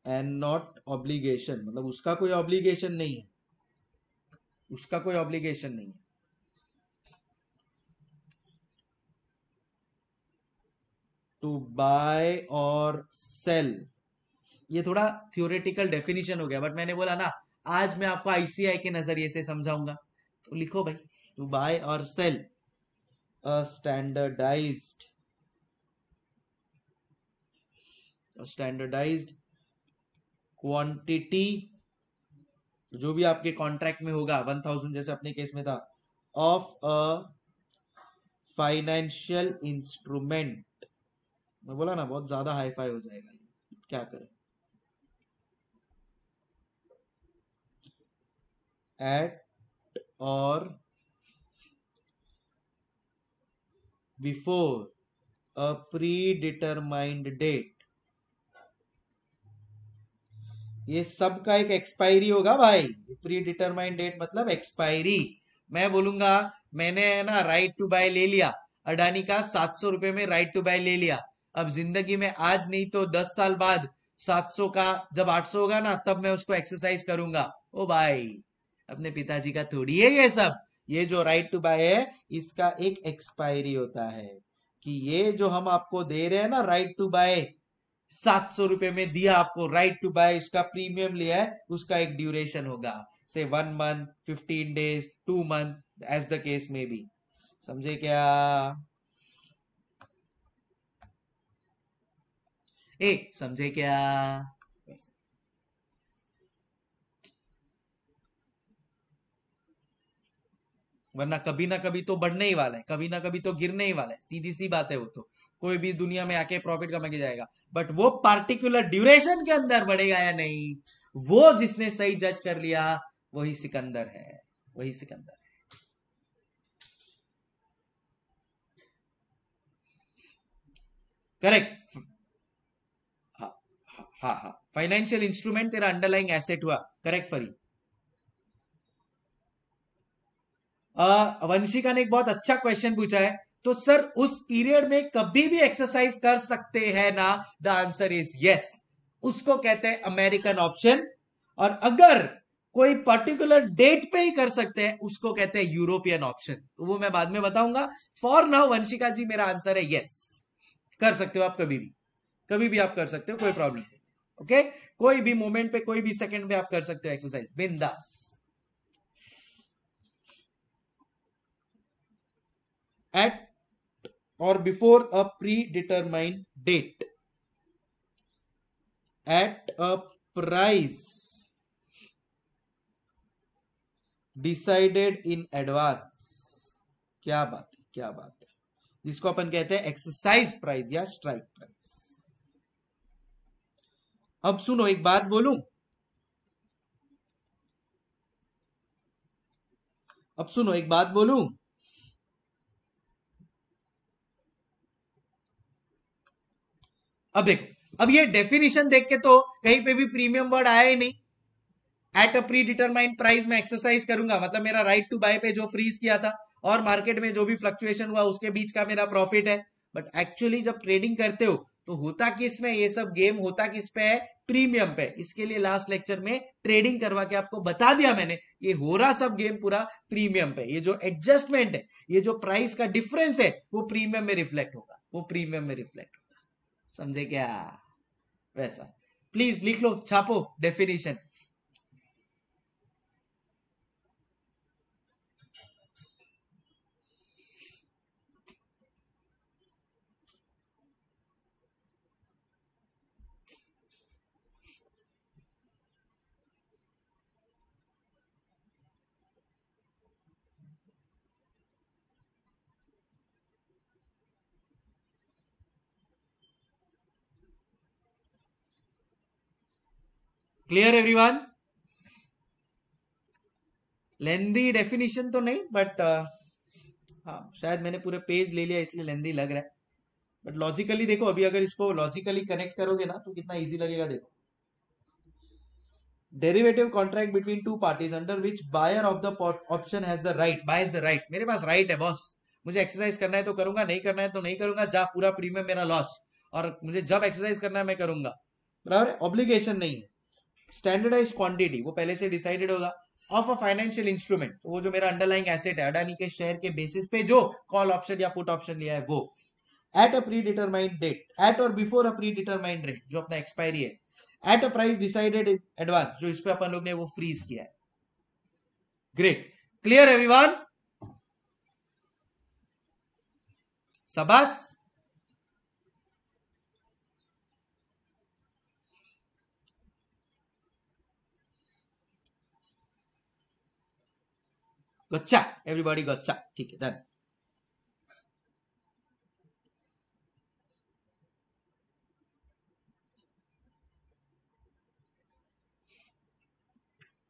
and not obligation मतलब उसका कोई ऑब्लिगेशन नहीं है उसका कोई ऑब्लिगेशन नहीं है टू बाय और सेल ये थोड़ा थियोरेटिकल डेफिनेशन हो गया बट मैंने बोला ना आज मैं आपको आईसीआई के नजरिए से समझाऊंगा तो लिखो भाई टू बाय और सेल स्टैंडर्डाइज्ड स्टैंडर्डाइज्ड क्वांटिटी जो भी आपके कॉन्ट्रैक्ट में होगा वन थाउजेंड जैसे अपने केस में था ऑफ अ फाइनेंशियल इंस्ट्रूमेंट मैं बोला ना बहुत ज्यादा हाई फाई हो जाएगा क्या करें at or before a predetermined date ये सब का एक एक्सपायरी होगा भाई प्री डिटरमाइन डेट मतलब एक्सपायरी मैं बोलूंगा मैंने है ना राइट टू बाय ले लिया अडानी का सात सौ रुपए में राइट टू बाय ले लिया अब जिंदगी में आज नहीं तो दस साल बाद सात सौ का जब आठ सौ होगा ना तब मैं उसको एक्सरसाइज करूंगा ओ भाई अपने पिताजी का थोड़ी है ये सब ये जो राइट टू बाय है इसका एक एक्सपायरी होता है कि ये जो हम आपको दे रहे हैं ना राइट टू बाय सात सौ रुपए में दिया आपको राइट टू बाय उसका प्रीमियम लिया है उसका एक ड्यूरेशन होगा से one month fifteen days two month as the case may be समझे क्या ए समझे क्या वरना कभी ना कभी तो बढ़ने ही वाला है कभी ना कभी तो गिरने ही वाला है सीधी सी बात है वो तो कोई भी दुनिया में आके प्रॉफिट कमा के जाएगा बट वो पार्टिकुलर ड्यूरेशन के अंदर बढ़ेगा या नहीं वो जिसने सही जज कर लिया वही सिकंदर है वही सिकंदर है करेक्ट हाँ फाइनेंशियल हाँ, इंस्ट्रूमेंट हाँ। तेरा अंडरलाइंग एसेट हुआ करेक्ट फरी uh, वंशिका ने एक बहुत अच्छा क्वेश्चन पूछा है तो सर उस पीरियड में कभी भी एक्सरसाइज कर सकते हैं ना द आंसर इज यस उसको कहते हैं अमेरिकन ऑप्शन और अगर कोई पर्टिकुलर डेट पे ही कर सकते हैं उसको कहते हैं यूरोपियन ऑप्शन तो वो मैं बाद में बताऊंगा फॉर नाउ वंशिका जी मेरा आंसर है यस कर सकते हो आप कभी भी कभी भी आप कर सकते हो कोई प्रॉब्लम नहीं ओके okay? कोई भी मोमेंट पे कोई भी सेकंड में आप कर सकते हो एक्सरसाइज बिंदास at or before a predetermined date at a price decided in advance क्या बात है क्या बात है जिसको अपन कहते हैं एक्सरसाइज प्राइस या स्ट्राइक प्राइस अब सुनो एक बात बोलू अब सुनो एक बात बोलू अब देखो अब ये डेफिनेशन देख के तो कहीं पे भी प्रीमियम वर्ड आया ही नहीं at a predetermined price में एक्सरसाइज करूंगा मतलब मेरा राइट टू बाय पे जो फ्रीज किया था और मार्केट में जो भी फ्लक्चुएशन हुआ उसके बीच का मेरा प्रॉफिट है बट एक्चुअली जब ट्रेडिंग करते हो तो होता किस में ये सब गेम होता किस पे है प्रीमियम पे इसके लिए लास्ट लेक्चर में ट्रेडिंग करवा के आपको बता दिया मैंने ये हो रहा सब गेम पूरा प्रीमियम पे ये जो एडजस्टमेंट है ये जो प्राइस का डिफरेंस है वो प्रीमियम में रिफ्लेक्ट होगा वो प्रीमियम में रिफ्लेक्ट होगा समझे क्या वैसा प्लीज लिख लो छापो डेफिनेशन क्लियर एवरी वन लेंदी डेफिनेशन तो नहीं बट uh, हाँ शायद मैंने पूरे पेज ले लिया इसलिए लेंदी लग रहा है बट लॉजिकली देखो अभी अगर इसको लॉजिकली कनेक्ट करोगे ना तो कितना इजी लगेगा देखो derivative contract between two parties under which buyer of the option has the right buys the right मेरे पास राइट है बॉस मुझे एक्सरसाइज करना है तो करूंगा नहीं करना है तो नहीं करूंगा जा पूरा प्रीमियम मेरा लॉस और मुझे जब एक्सरसाइज करना है मैं करूंगा बराबर ऑब्लिगेशन नहीं है स्टैंडर्डाइज क्वांटिटी वो पहले से डिसाइडेड होगा ऑफ अ फाइनेंशियल इंस्ट्रूमेंट वो जो मेरा अंडरलाइंग एसेट है अडानी के शेयर के बेसिस पे जो कॉल ऑप्शन या पुट ऑप्शन लिया है वो at a predetermined date at or before a predetermined date जो अपना एक्सपायरी है at a price decided advance जो इस पे अपन लोग ने वो फ्रीज किया है ग्रेट क्लियर एवरीवन सबास गच्चा एवरीबॉडी गच्चा ठीक है डन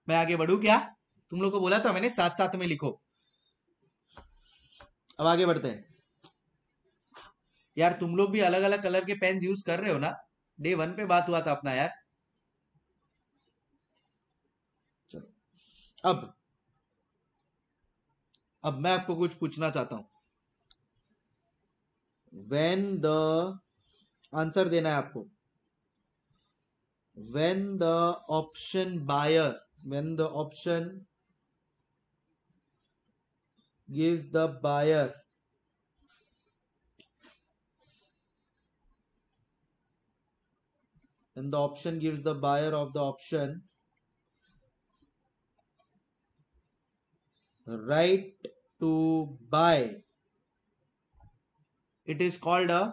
मैं आगे बढ़ू क्या तुम लोग को बोला था मैंने साथ साथ में लिखो अब आगे बढ़ते हैं यार तुम लोग भी अलग अलग कलर के पेन यूज कर रहे हो ना डे वन पे बात हुआ था अपना यार चलो अब अब मैं आपको कुछ पूछना चाहता हूं वेन द आंसर देना है आपको when the option buyer when the option gives the buyer and the option gives the buyer of the option right to buy. It is called a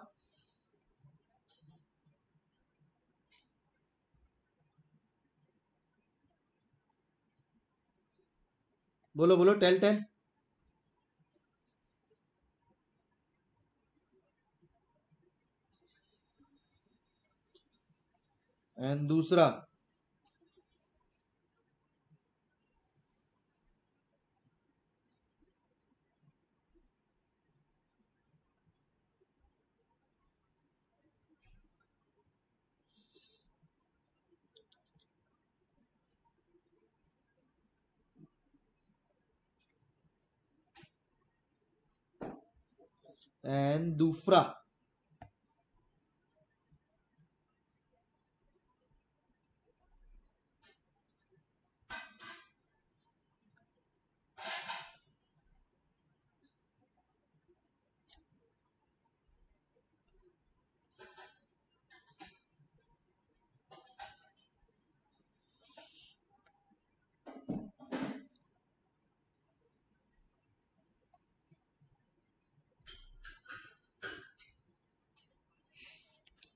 बोलो बोलो टेल टेल एंड दूसरा and Dufra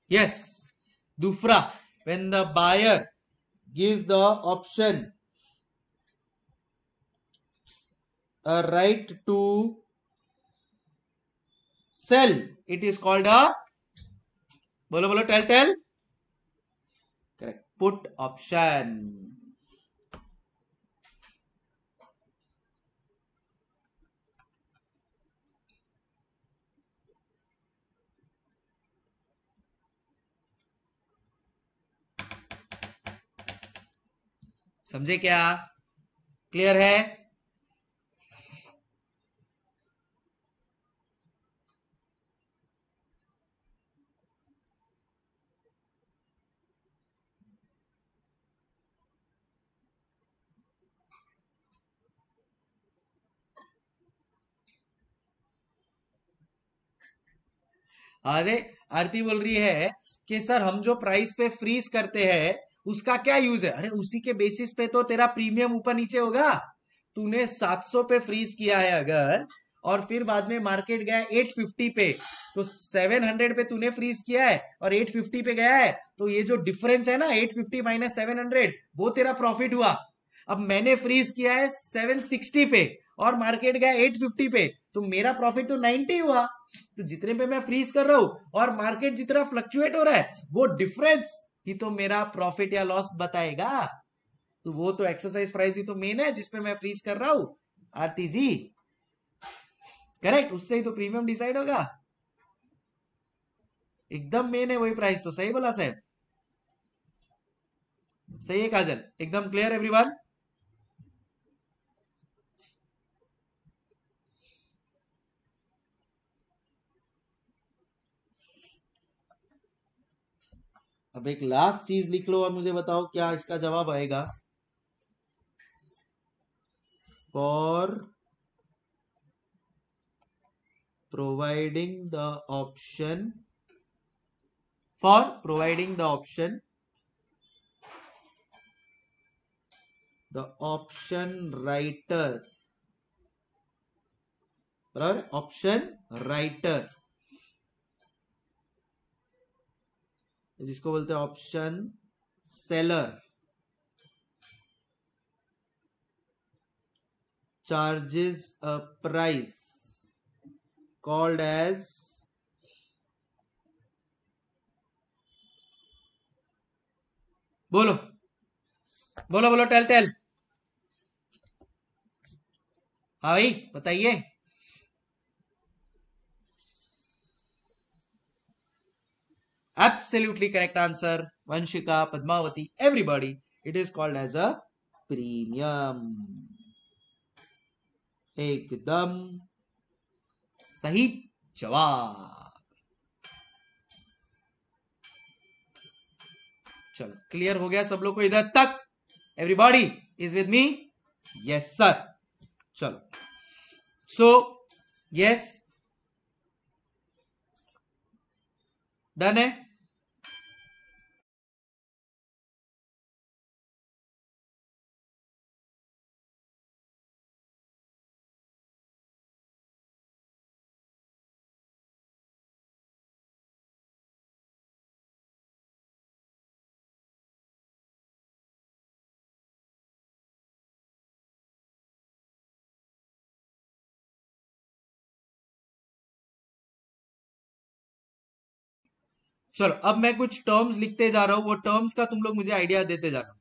Yes. Dufra, when the buyer gives the option a right to sell, it is called a bolo bolo tell tell. Correct. Put option. समझे क्या clear है अरे आरती बोल रही है कि सर हम जो प्राइस पे फ्रीज करते हैं उसका क्या यूज है अरे उसी के बेसिस पे तो तेरा प्रीमियम ऊपर नीचे होगा तूने 700 पे फ्रीज किया है अगर और फिर बाद में मार्केट गया 850 पे तो 700 पे तूने फ्रीज किया है और 850 पे गया है तो ये जो डिफरेंस है ना 850 माइनस सेवन वो तेरा प्रॉफिट हुआ अब मैंने फ्रीज किया है 760 पे और मार्केट गया 850 पे तो मेरा प्रॉफिट तो 90 हुआ तो जितने पे मैं फ्रीज कर रहा हूं और मार्केट जितना फ्लक्चुएट हो रहा है वो डिफरेंस ही तो मेरा प्रॉफिट या लॉस बताएगा तो वो तो एक्सरसाइज प्राइस ही तो मेन है जिसपे मैं फ्रीज कर रहा हूं आरती जी करेक्ट उससे ही तो प्रीमियम डिसाइड होगा एकदम मेन है वही प्राइस तो सही बोला साहब सही है काजल एकदम क्लियर एवरीवन अब एक लास्ट चीज लिख लो और मुझे बताओ क्या इसका जवाब आएगा for providing the option for providing the option the option writer बराबर ऑप्शन राइटर जिसको बोलते हैं option seller charges a price called as बोलो बोलो बोलो टेल टेल हाँ भाई बताइए Absolutely correct answer. Vanshika, Padmavati, everybody. It is called as a premium. एकदम सही जवाब चलो क्लियर हो गया सब लोग को इधर तक everybody is with me yes sir चलो सो यस डन है चलो अब मैं कुछ टर्म्स लिखते जा रहा हूं वो टर्म्स का तुम लोग मुझे आइडिया देते जाना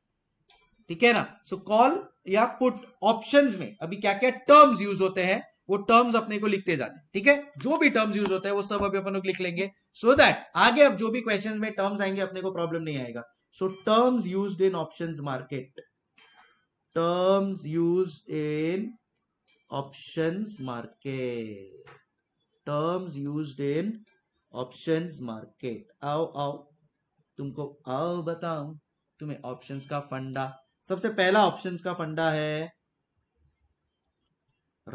ठीक है ना सो कॉल या पुट ऑप्शंस में अभी क्या क्या टर्म्स यूज होते हैं वो टर्म्स अपने को लिखते जाने ठीक है जो भी टर्म्स यूज होते हैं वो सब अभी अपन लोग लिख लेंगे सो so दैट आगे अब जो भी क्वेश्चन में टर्म्स आएंगे अपने को प्रॉब्लम नहीं आएगा so terms use in option market terms use in option market terms use in options market आओ आओ तुमको आओ बताऊं तुम्हें ऑप्शंस का फंडा सबसे पहला ऑप्शंस का फंडा है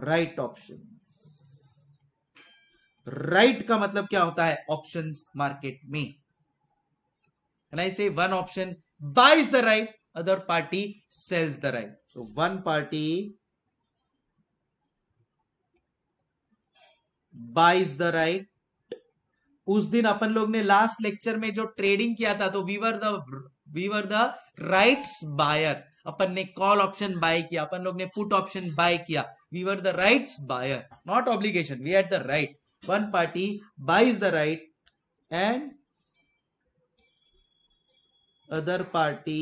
राइट ऑप्शंस राइट का मतलब क्या होता है ऑप्शंस मार्केट में can I say one option buys the right other party sells the right so one party buys the right उस दिन अपन लोग ने लास्ट लेक्चर में जो ट्रेडिंग किया था तो we are the we are the rights buyer अपन ने कॉल ऑप्शन बाय किया अपन लोग ने पुट ऑप्शन बाय किया we are the rights buyer not obligation we at the right one party buys the right and other party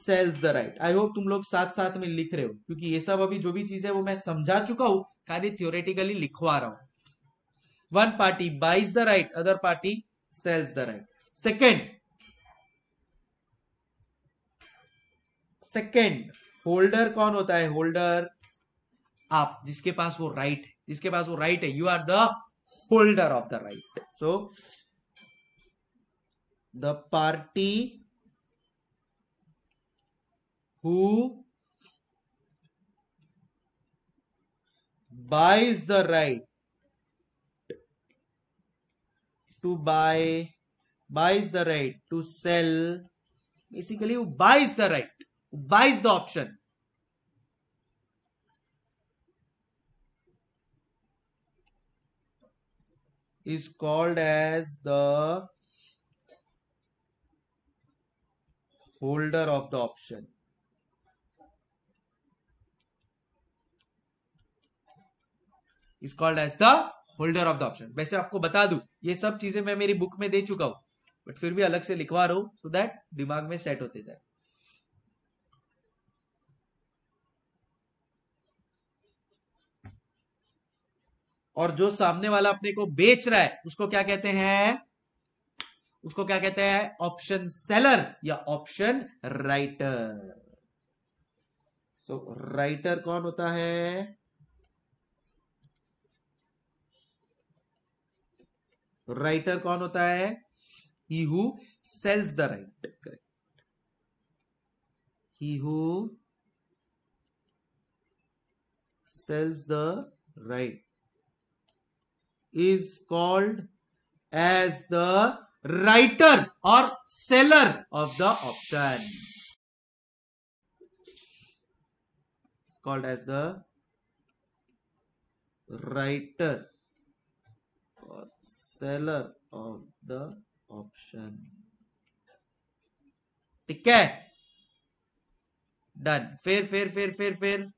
sells the right I hope तुम लोग साथ साथ में लिख रहे हो क्योंकि ये सब अभी जो भी चीज है वो मैं समझा चुका हूं खाली थियोरेटिकली लिखवा रहा हूं one party buys the right other party sells the right second second holder कौन होता है होल्डर आप जिसके पास वो राइट right, जिसके पास वो राइट right है you are the holder of the right so the party who buys the right to buy buys the right to sell basically who buys the right who buys the option is called as the holder of the option is called as the holder of the option वैसे आपको बता दू ये सब चीजें मैं मेरी book में दे चुका हूं बट फिर भी अलग से लिखवा रहा हूं सो दैट दिमाग में सेट होते जाए और जो सामने वाला अपने को बेच रहा है उसको क्या कहते हैं उसको क्या कहते हैं ऑप्शन सेलर या ऑप्शन राइटर सो राइटर कौन होता है राइटर तो कौन होता है he who sells the right correct he who sells the right is called as the writer or seller of the option called as the writer or seller of the option ठीक है done फिर फिर फिर फिर फिर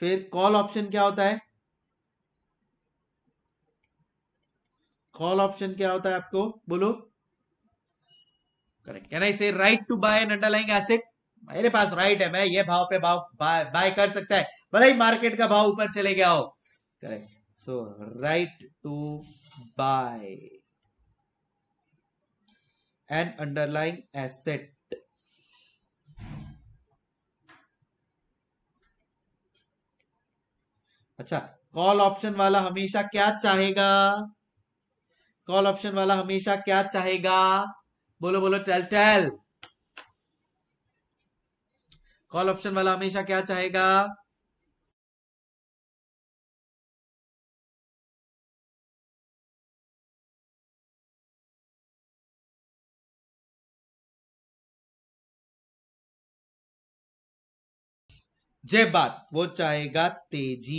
फिर call option क्या होता है कॉल ऑप्शन क्या होता है आपको बोलो correct can I say right to buy an underlying asset मेरे पास राइट है मैं ये भाव पे भाव बाय कर सकता है भले ही मार्केट का भाव ऊपर चले गया हो correct so right to buy an underlying asset अच्छा कॉल ऑप्शन वाला हमेशा क्या चाहेगा कॉल ऑप्शन वाला हमेशा क्या चाहेगा बोलो बोलो टेल टेल कॉल ऑप्शन वाला हमेशा क्या चाहेगा जय बात वो चाहेगा तेजी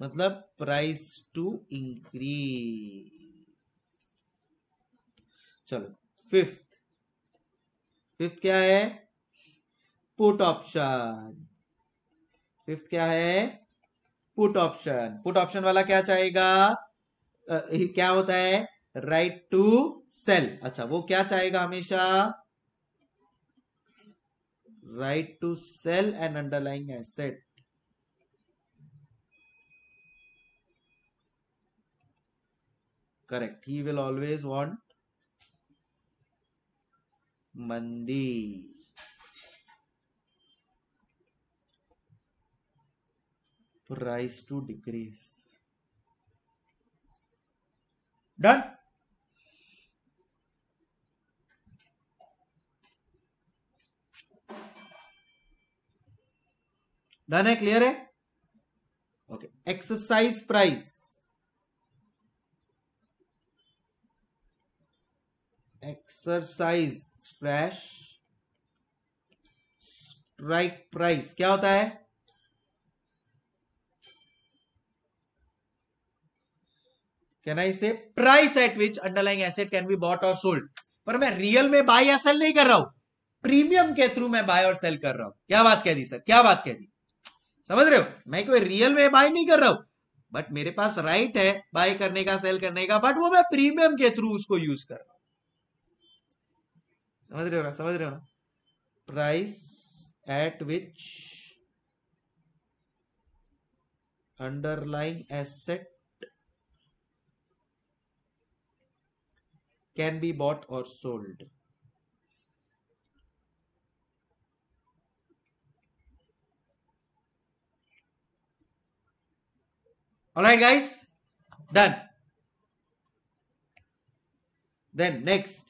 मतलब प्राइस टू इंक्रीज चलो फिफ्थ फिफ्थ क्या है पुट ऑप्शन फिफ्थ क्या है पुट ऑप्शन पुट ऑप्शन वाला क्या चाहेगा uh, क्या होता है राइट टू सेल अच्छा वो क्या चाहेगा हमेशा right to sell and underlying asset correct he will always want मंदी price to decrease done done है क्लियर है ओके एक्सरसाइज प्राइस एक्सरसाइज स्ट्रैश स्ट्राइक प्राइस क्या होता है can I say price at which underlying asset can be bought or sold पर मैं real में बाय या सेल नहीं कर रहा हूं प्रीमियम के थ्रू मैं बाय और सेल कर रहा हूं क्या बात कह दी सर क्या बात कह दी समझ रहे हो मैं कोई रियल में बाय नहीं कर रहा हूं बट मेरे पास राइट है बाय करने का सेल करने का बट वो मैं प्रीमियम के थ्रू उसको यूज कर रहा हूं समझ रहे हो ना समझ रहे हो ना price at which underlying asset can be bought or sold. Alright guys, done. Then next.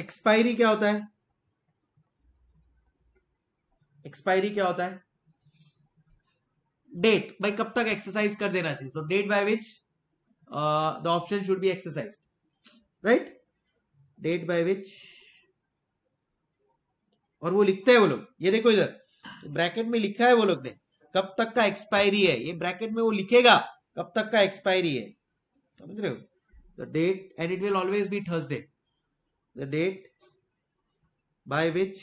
Expiry क्या होता है एक्सपायरी क्या होता है डेट भाई कब तक एक्सरसाइज कर देना चाहिए तो date by which the option should be exercise right date by which और वो लिखते हैं वो लोग ये देखो इधर ब्रैकेट में लिखा है वो लोग ने कब तक का एक्सपायरी है ये ब्रैकेट में वो लिखेगा कब तक का एक्सपायरी है समझ रहे हो the date and it will always be Thursday the date by which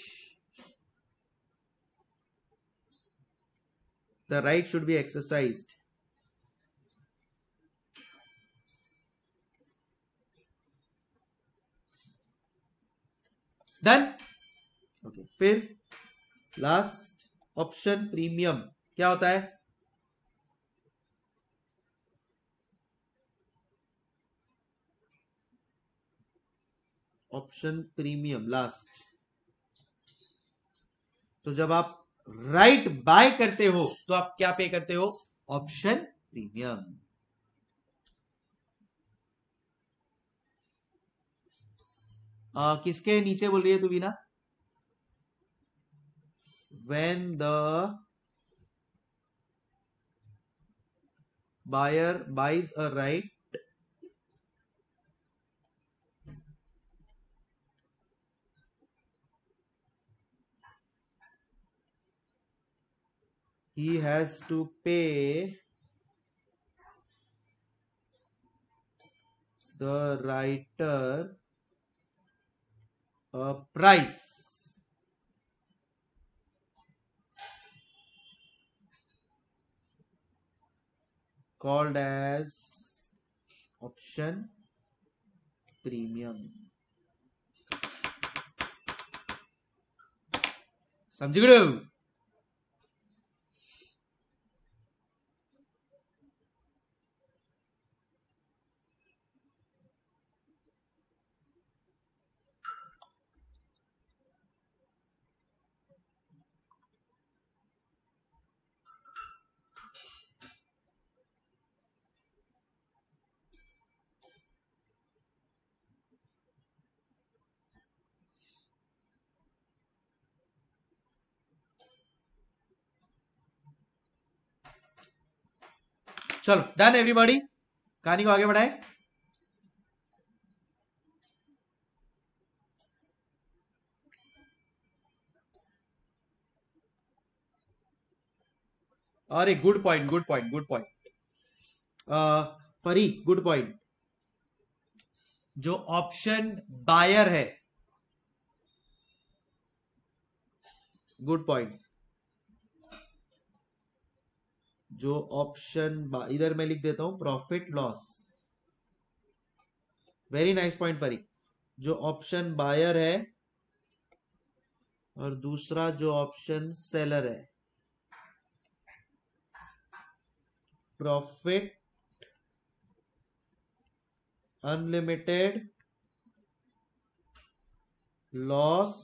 The right should be exercised. then okay fir last option premium kya hota hai option premium last तो जब आप राइट बाय करते हो तो आप क्या पे करते हो ऑप्शन प्रीमियम किसके नीचे बोल रही है तू Beena when the buyer buys a right he has to pay the writer a price called as option premium સમજી चलो डन एवरीबॉडी कहानी को आगे बढ़ाए अरे good point good point good point Pari good point जो ऑप्शन बायर है गुड पॉइंट जो ऑप्शन इधर मैं लिख देता हूं profit loss very nice point Pari जो ऑप्शन बायर है और दूसरा जो ऑप्शन सेलर है profit unlimited loss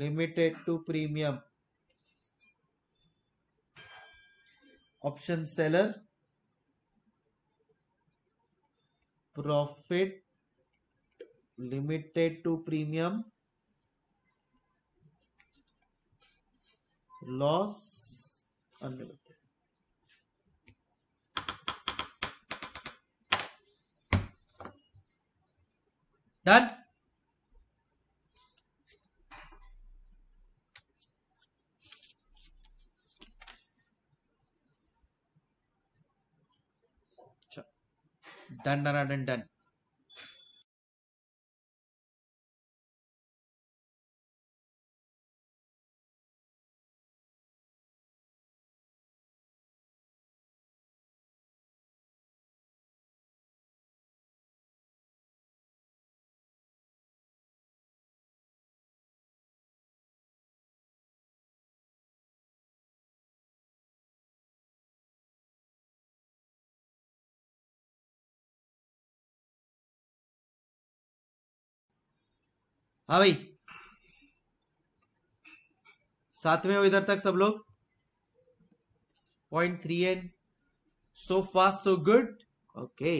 limited to premium option seller profit limited to premium loss unlimited done done, done, done, done. हाँ भाई साथ में हो इधर तक सब लोग point three and so fast so good okay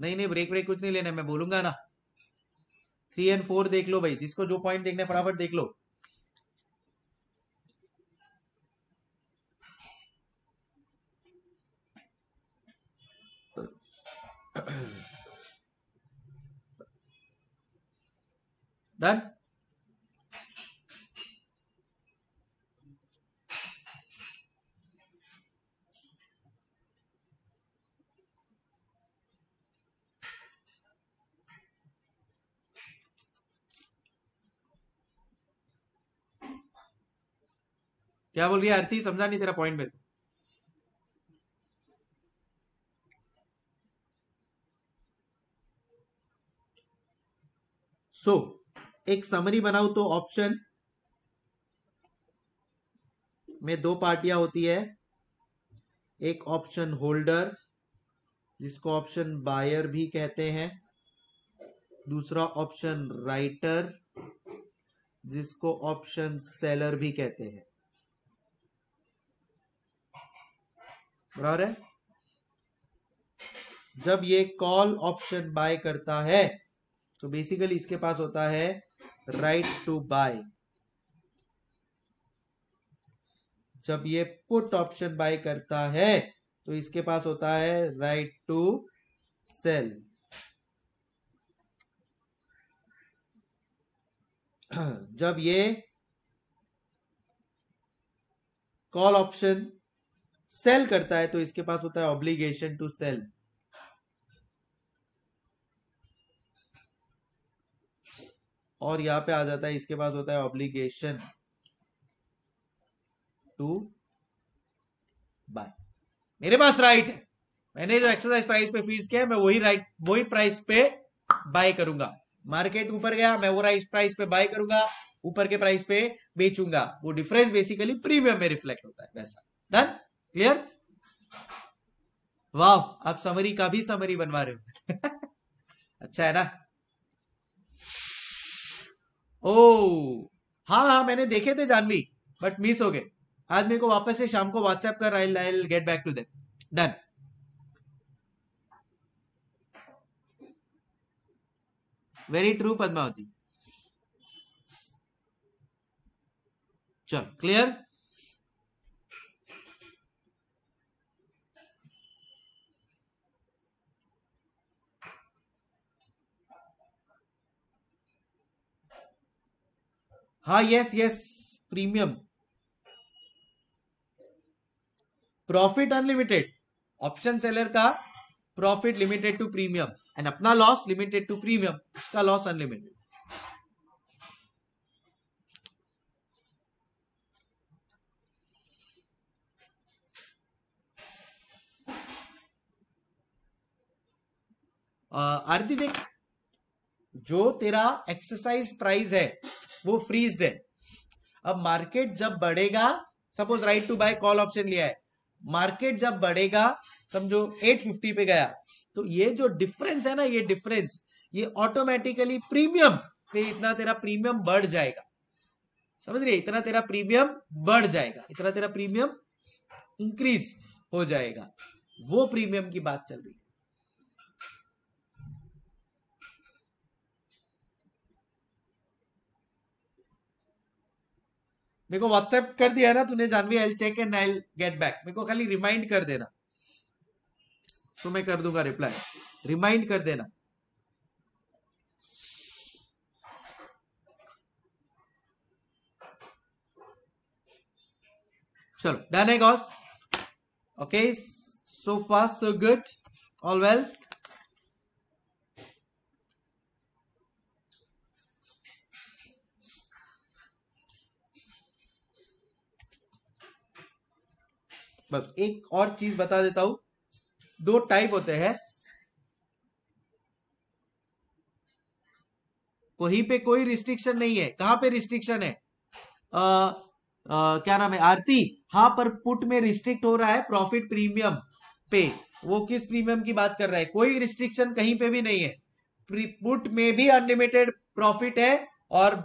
नहीं नहीं ब्रेक ब्रेक कुछ नहीं लेना मैं बोलूंगा ना थ्री एन फोर देख लो भाई जिसको जो पॉइंट देखना है फटाफट देख लो Done? क्या बोल रही है आरती समझा नहीं तेरा पॉइंट में सो so, एक समरी बनाऊ तो ऑप्शन में दो पार्टियां होती है एक ऑप्शन होल्डर जिसको ऑप्शन बायर भी कहते हैं दूसरा ऑप्शन राइटर जिसको ऑप्शन सेलर भी कहते हैं बराबर है जब ये कॉल ऑप्शन बाय करता है तो बेसिकली इसके पास होता है राइट टू बाय जब ये पुट ऑप्शन बाय करता है तो इसके पास होता है राइट टू सेल जब ये कॉल ऑप्शन सेल करता है तो इसके पास होता है ऑब्लिगेशन टू सेल और यहाँ पे आ जाता है इसके पास होता है ऑब्लिगेशन टू बाय मेरे पास राइट है मैंने जो एक्सरसाइज प्राइस पे फीस किया है मैं वही राइट वही प्राइस पे बाय करूंगा मार्केट ऊपर गया मैं वो राइस प्राइस पे बाय करूंगा ऊपर के प्राइस पे बेचूंगा वो डिफरेंस बेसिकली प्रीमियम में रिफ्लेक्ट होता है वैसा डन क्लियर वाह आप समरी का भी समरी बनवा रहे हो [LAUGHS] अच्छा है ना ओ हाँ हाँ मैंने देखे थे जानवी बट मिस हो गए आज मेरे को वापस से शाम को व्हाट्सएप कर I I get back to them done very true Padmavati चल क्लियर हाँ yes yes premium profit unlimited option seller का profit limited to premium and अपना लॉस लिमिटेड टू प्रीमियम उसका लॉस अनलिमिटेड uh, आरती देख जो तेरा एक्सरसाइज प्राइस है वो फ्रीज है अब मार्केट जब बढ़ेगा suppose right to buy call option लिया है मार्केट जब बढ़ेगा समझो 850 पे गया तो ये जो डिफरेंस है ना ये डिफरेंस ये ऑटोमेटिकली प्रीमियम से इतना तेरा प्रीमियम बढ़ जाएगा समझ रही इतना तेरा प्रीमियम बढ़ जाएगा इतना तेरा प्रीमियम इंक्रीज हो जाएगा वो प्रीमियम की बात चल रही है मेरे को व्हाट्सएप कर दिया ना तूने Jahnavi I check and I get back मेरे को खाली रिमाइंड कर देना तो मैं कर दूंगा रिप्लाई रिमाइंड कर देना चलो डन है guys okay so fast so good all well बस एक और चीज बता देता हूं दो टाइप होते हैं कहीं पे कोई रिस्ट्रिक्शन नहीं है कहां पे रिस्ट्रिक्शन है आ, आ, क्या नाम है आरती हाँ पर पुट में रिस्ट्रिक्ट हो रहा है प्रॉफिट प्रीमियम पे वो किस प्रीमियम की बात कर रहा है कोई रिस्ट्रिक्शन कहीं पे भी नहीं है पुट में भी अनलिमिटेड प्रॉफिट है और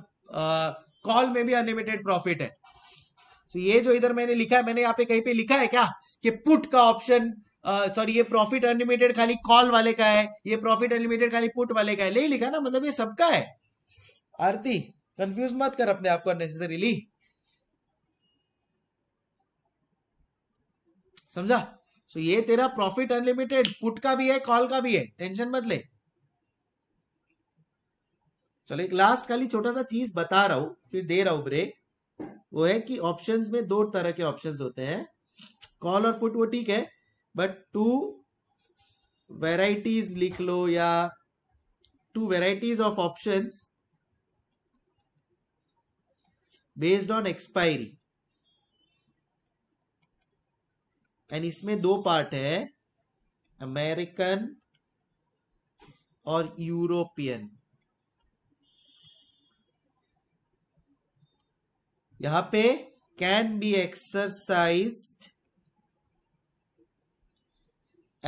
कॉल में भी अनलिमिटेड प्रॉफिट है सो ये जो इधर मैंने लिखा है मैंने यहाँ पे कहीं पे लिखा है क्या कि पुट का ऑप्शन सॉरी ये प्रॉफिट अनलिमिटेड खाली कॉल वाले का है ये प्रॉफिट अनलिमिटेड खाली पुट वाले का है नहीं लिखा ना मतलब ये सबका है आरती कंफ्यूज मत कर अपने आप को अननेसेसरीली समझा सो so, ये तेरा प्रॉफिट अनलिमिटेड पुट का भी है कॉल का भी है टेंशन मत ले चलो एक लास्ट खाली छोटा सा चीज बता रहा हूं फिर दे रहा हूं ब्रेक वो है कि ऑप्शंस में दो तरह के ऑप्शंस होते हैं कॉल और पुट वो ठीक है बट टू वेराइटीज लिख लो या two varieties of options based on expiry and इसमें दो पार्ट है अमेरिकन और यूरोपियन यहां पे can be exercise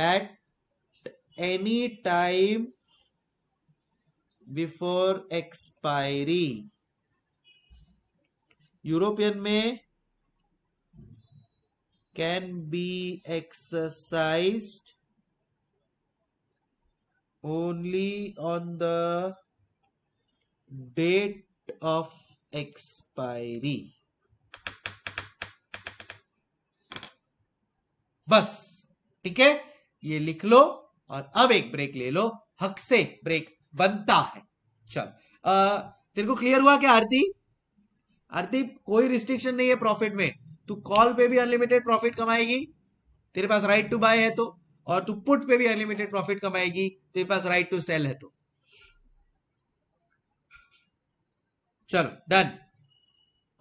at any time before expiry European में can be exercise only on the date of expiry बस ठीक है ये लिख लो और अब एक ब्रेक ले लो हक से ब्रेक बनता है चल आ, तेरे को क्लियर हुआ क्या आरती आरती कोई रिस्ट्रिक्शन नहीं है प्रॉफिट में तू कॉल पे भी अनलिमिटेड प्रॉफिट कमाएगी तेरे पास राइट टू बाय है तो और तू पुट पे भी अनलिमिटेड प्रॉफिट कमाएगी तेरे पास राइट टू सेल है तो चलो डन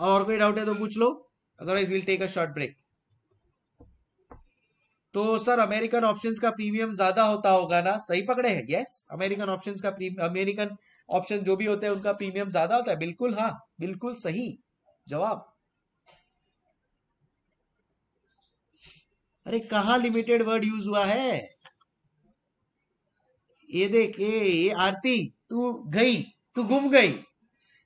और कोई डाउट है तो पूछ लो otherwise will take a short break तो सर अमेरिकन ऑप्शंस का प्रीमियम ज्यादा होता होगा ना सही पकड़े हैं यस अमेरिकन ऑप्शंस का अमेरिकन ऑप्शन जो भी होते हैं उनका प्रीमियम ज्यादा होता है बिल्कुल हाँ बिल्कुल सही जवाब अरे कहा लिमिटेड वर्ड यूज हुआ है ये देख ये, आरती तू गई तू घूम गई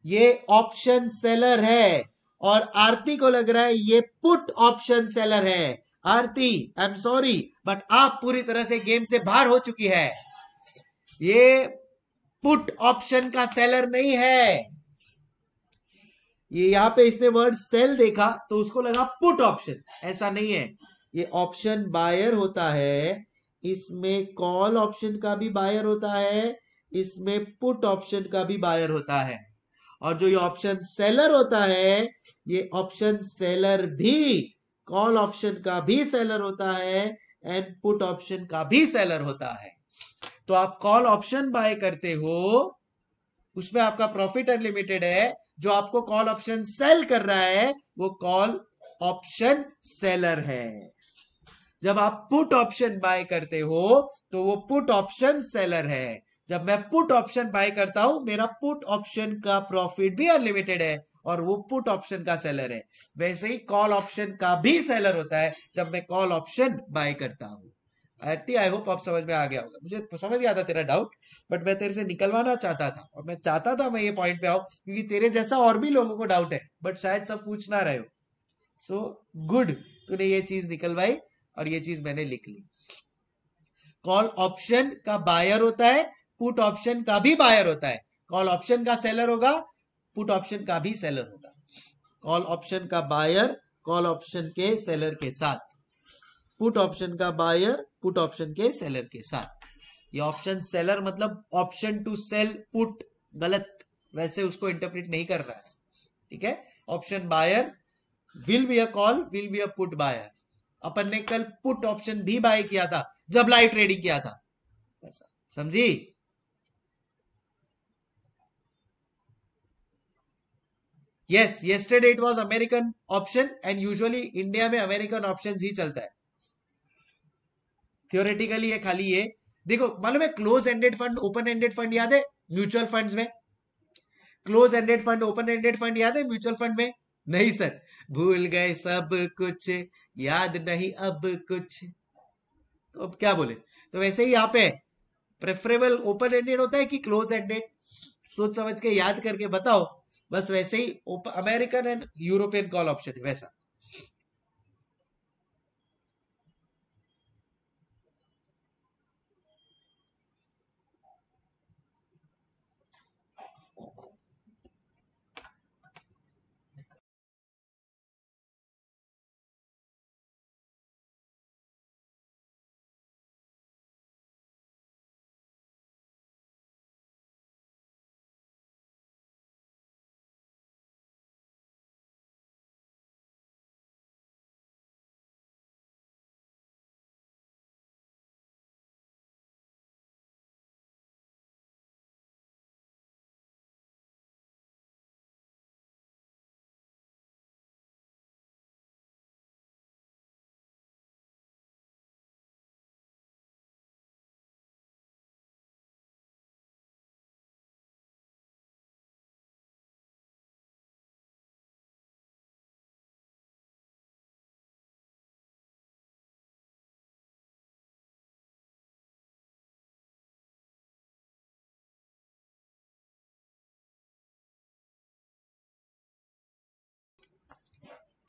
ये ऑप्शन सेलर है और आरती को लग रहा है ये पुट ऑप्शन सेलर है Aarti I am sorry but आप पूरी तरह से गेम से बाहर हो चुकी है ये पुट ऑप्शन का सेलर नहीं है ये यहां पे इसने वर्ड सेल देखा तो उसको लगा पुट ऑप्शन ऐसा नहीं है ये ऑप्शन बायर होता है इसमें कॉल ऑप्शन का भी बायर होता है इसमें पुट ऑप्शन का भी बायर होता है और जो ये ऑप्शन सेलर होता है ये ऑप्शन सेलर भी कॉल ऑप्शन का भी सेलर होता है एंड पुट ऑप्शन का भी सेलर होता है तो आप कॉल ऑप्शन बाय करते हो उसमें आपका प्रॉफिट अनलिमिटेड है जो आपको कॉल ऑप्शन सेल कर रहा है वो कॉल ऑप्शन सेलर है जब आप पुट ऑप्शन बाय करते हो तो वो पुट ऑप्शन सेलर है जब मैं पुट ऑप्शन बाय करता हूं मेरा पुट ऑप्शन का प्रॉफिट भी अनलिमिटेड है और वो पुट ऑप्शन का सेलर है वैसे ही कॉल ऑप्शन का भी सेलर होता है जब मैं कॉल ऑप्शन बाय करता हूं आरती आई होप आप समझ में आ गया होगा मुझे समझ गया था तेरा डाउट बट मैं तेरे से निकलवाना चाहता था और मैं चाहता था मैं ये पॉइंट पे आऊ क्योंकि तेरे जैसा और भी लोगों को डाउट है बट शायद सब पूछ ना रहे हो सो गुड तूने ये चीज निकलवाई और ये चीज मैंने लिख ली कॉल ऑप्शन का बायर होता है पुट ऑप्शन का भी बायर होता है कॉल ऑप्शन का सेलर होगा पुट ऑप्शन का भी सेलर होगा कॉल ऑप्शन का बायर कॉल ऑप्शन के सेलर के साथ पुट ऑप्शन का बायर पुट ऑप्शन के सेलर के साथ ये ऑप्शन सेलर मतलब ऑप्शन टू सेल पुट गलत वैसे उसको इंटरप्रिट नहीं कर रहा है ठीक है option buyer will be a call will be a put buyer अपन ने कल पुट ऑप्शन भी बाय किया था जब लाइव ट्रेडिंग किया था समझी yes yesterday it was American option and usually India में अमेरिकन ऑप्शन ही चलता है थियोरेटिकली है खाली ये देखो मालूम है close ended fund open ended fund याद है म्यूचुअल फंड में close ended fund open ended fund याद है म्यूचुअल फंड में नहीं सर भूल गए सब कुछ याद नहीं अब कुछ तो अब क्या बोले तो वैसे ही यहाँ पे प्रेफरेबल ओपन एंडेड होता है कि क्लोज एंडेड सोच समझ के याद करके बताओ बस वैसे ही American and European call option है वैसा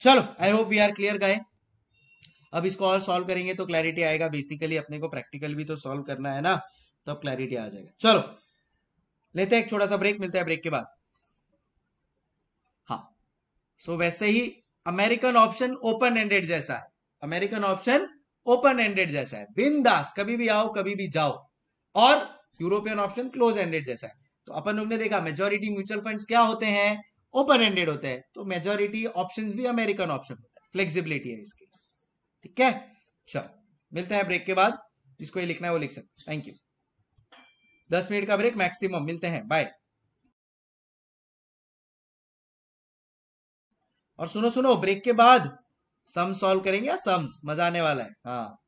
चलो I hope we are clear guy अब इसको और सॉल्व करेंगे तो क्लैरिटी आएगा बेसिकली अपने को प्रैक्टिकल भी तो सॉल्व करना है ना तब तो अब क्लैरिटी आ जाएगा चलो लेते हैं एक छोटा सा ब्रेक मिलता है ब्रेक के बाद हाँ सो so, वैसे ही अमेरिकन ऑप्शन ओपन एंडेड जैसा है अमेरिकन ऑप्शन ओपन एंडेड जैसा है बिंदास कभी भी आओ कभी भी जाओ और यूरोपियन ऑप्शन क्लोज एंडेड जैसा है तो अपन लोग ने देखा मेजोरिटी म्यूचुअल फंड्स क्या होते हैं ओपन एंडेड होता है तो मेजोरिटी ऑप्शन भी अमेरिकन ऑप्शन होता है फ्लेक्सिबिलिटी है इसकी ठीक है चलो मिलते हैं ब्रेक के बाद जिसको ये लिखना है वो लिख सकते थैंक यू दस मिनट का ब्रेक मैक्सिमम मिलते हैं बाय और सुनो सुनो ब्रेक के बाद सम सॉल्व करेंगे या सम्स मजा आने वाला है हाँ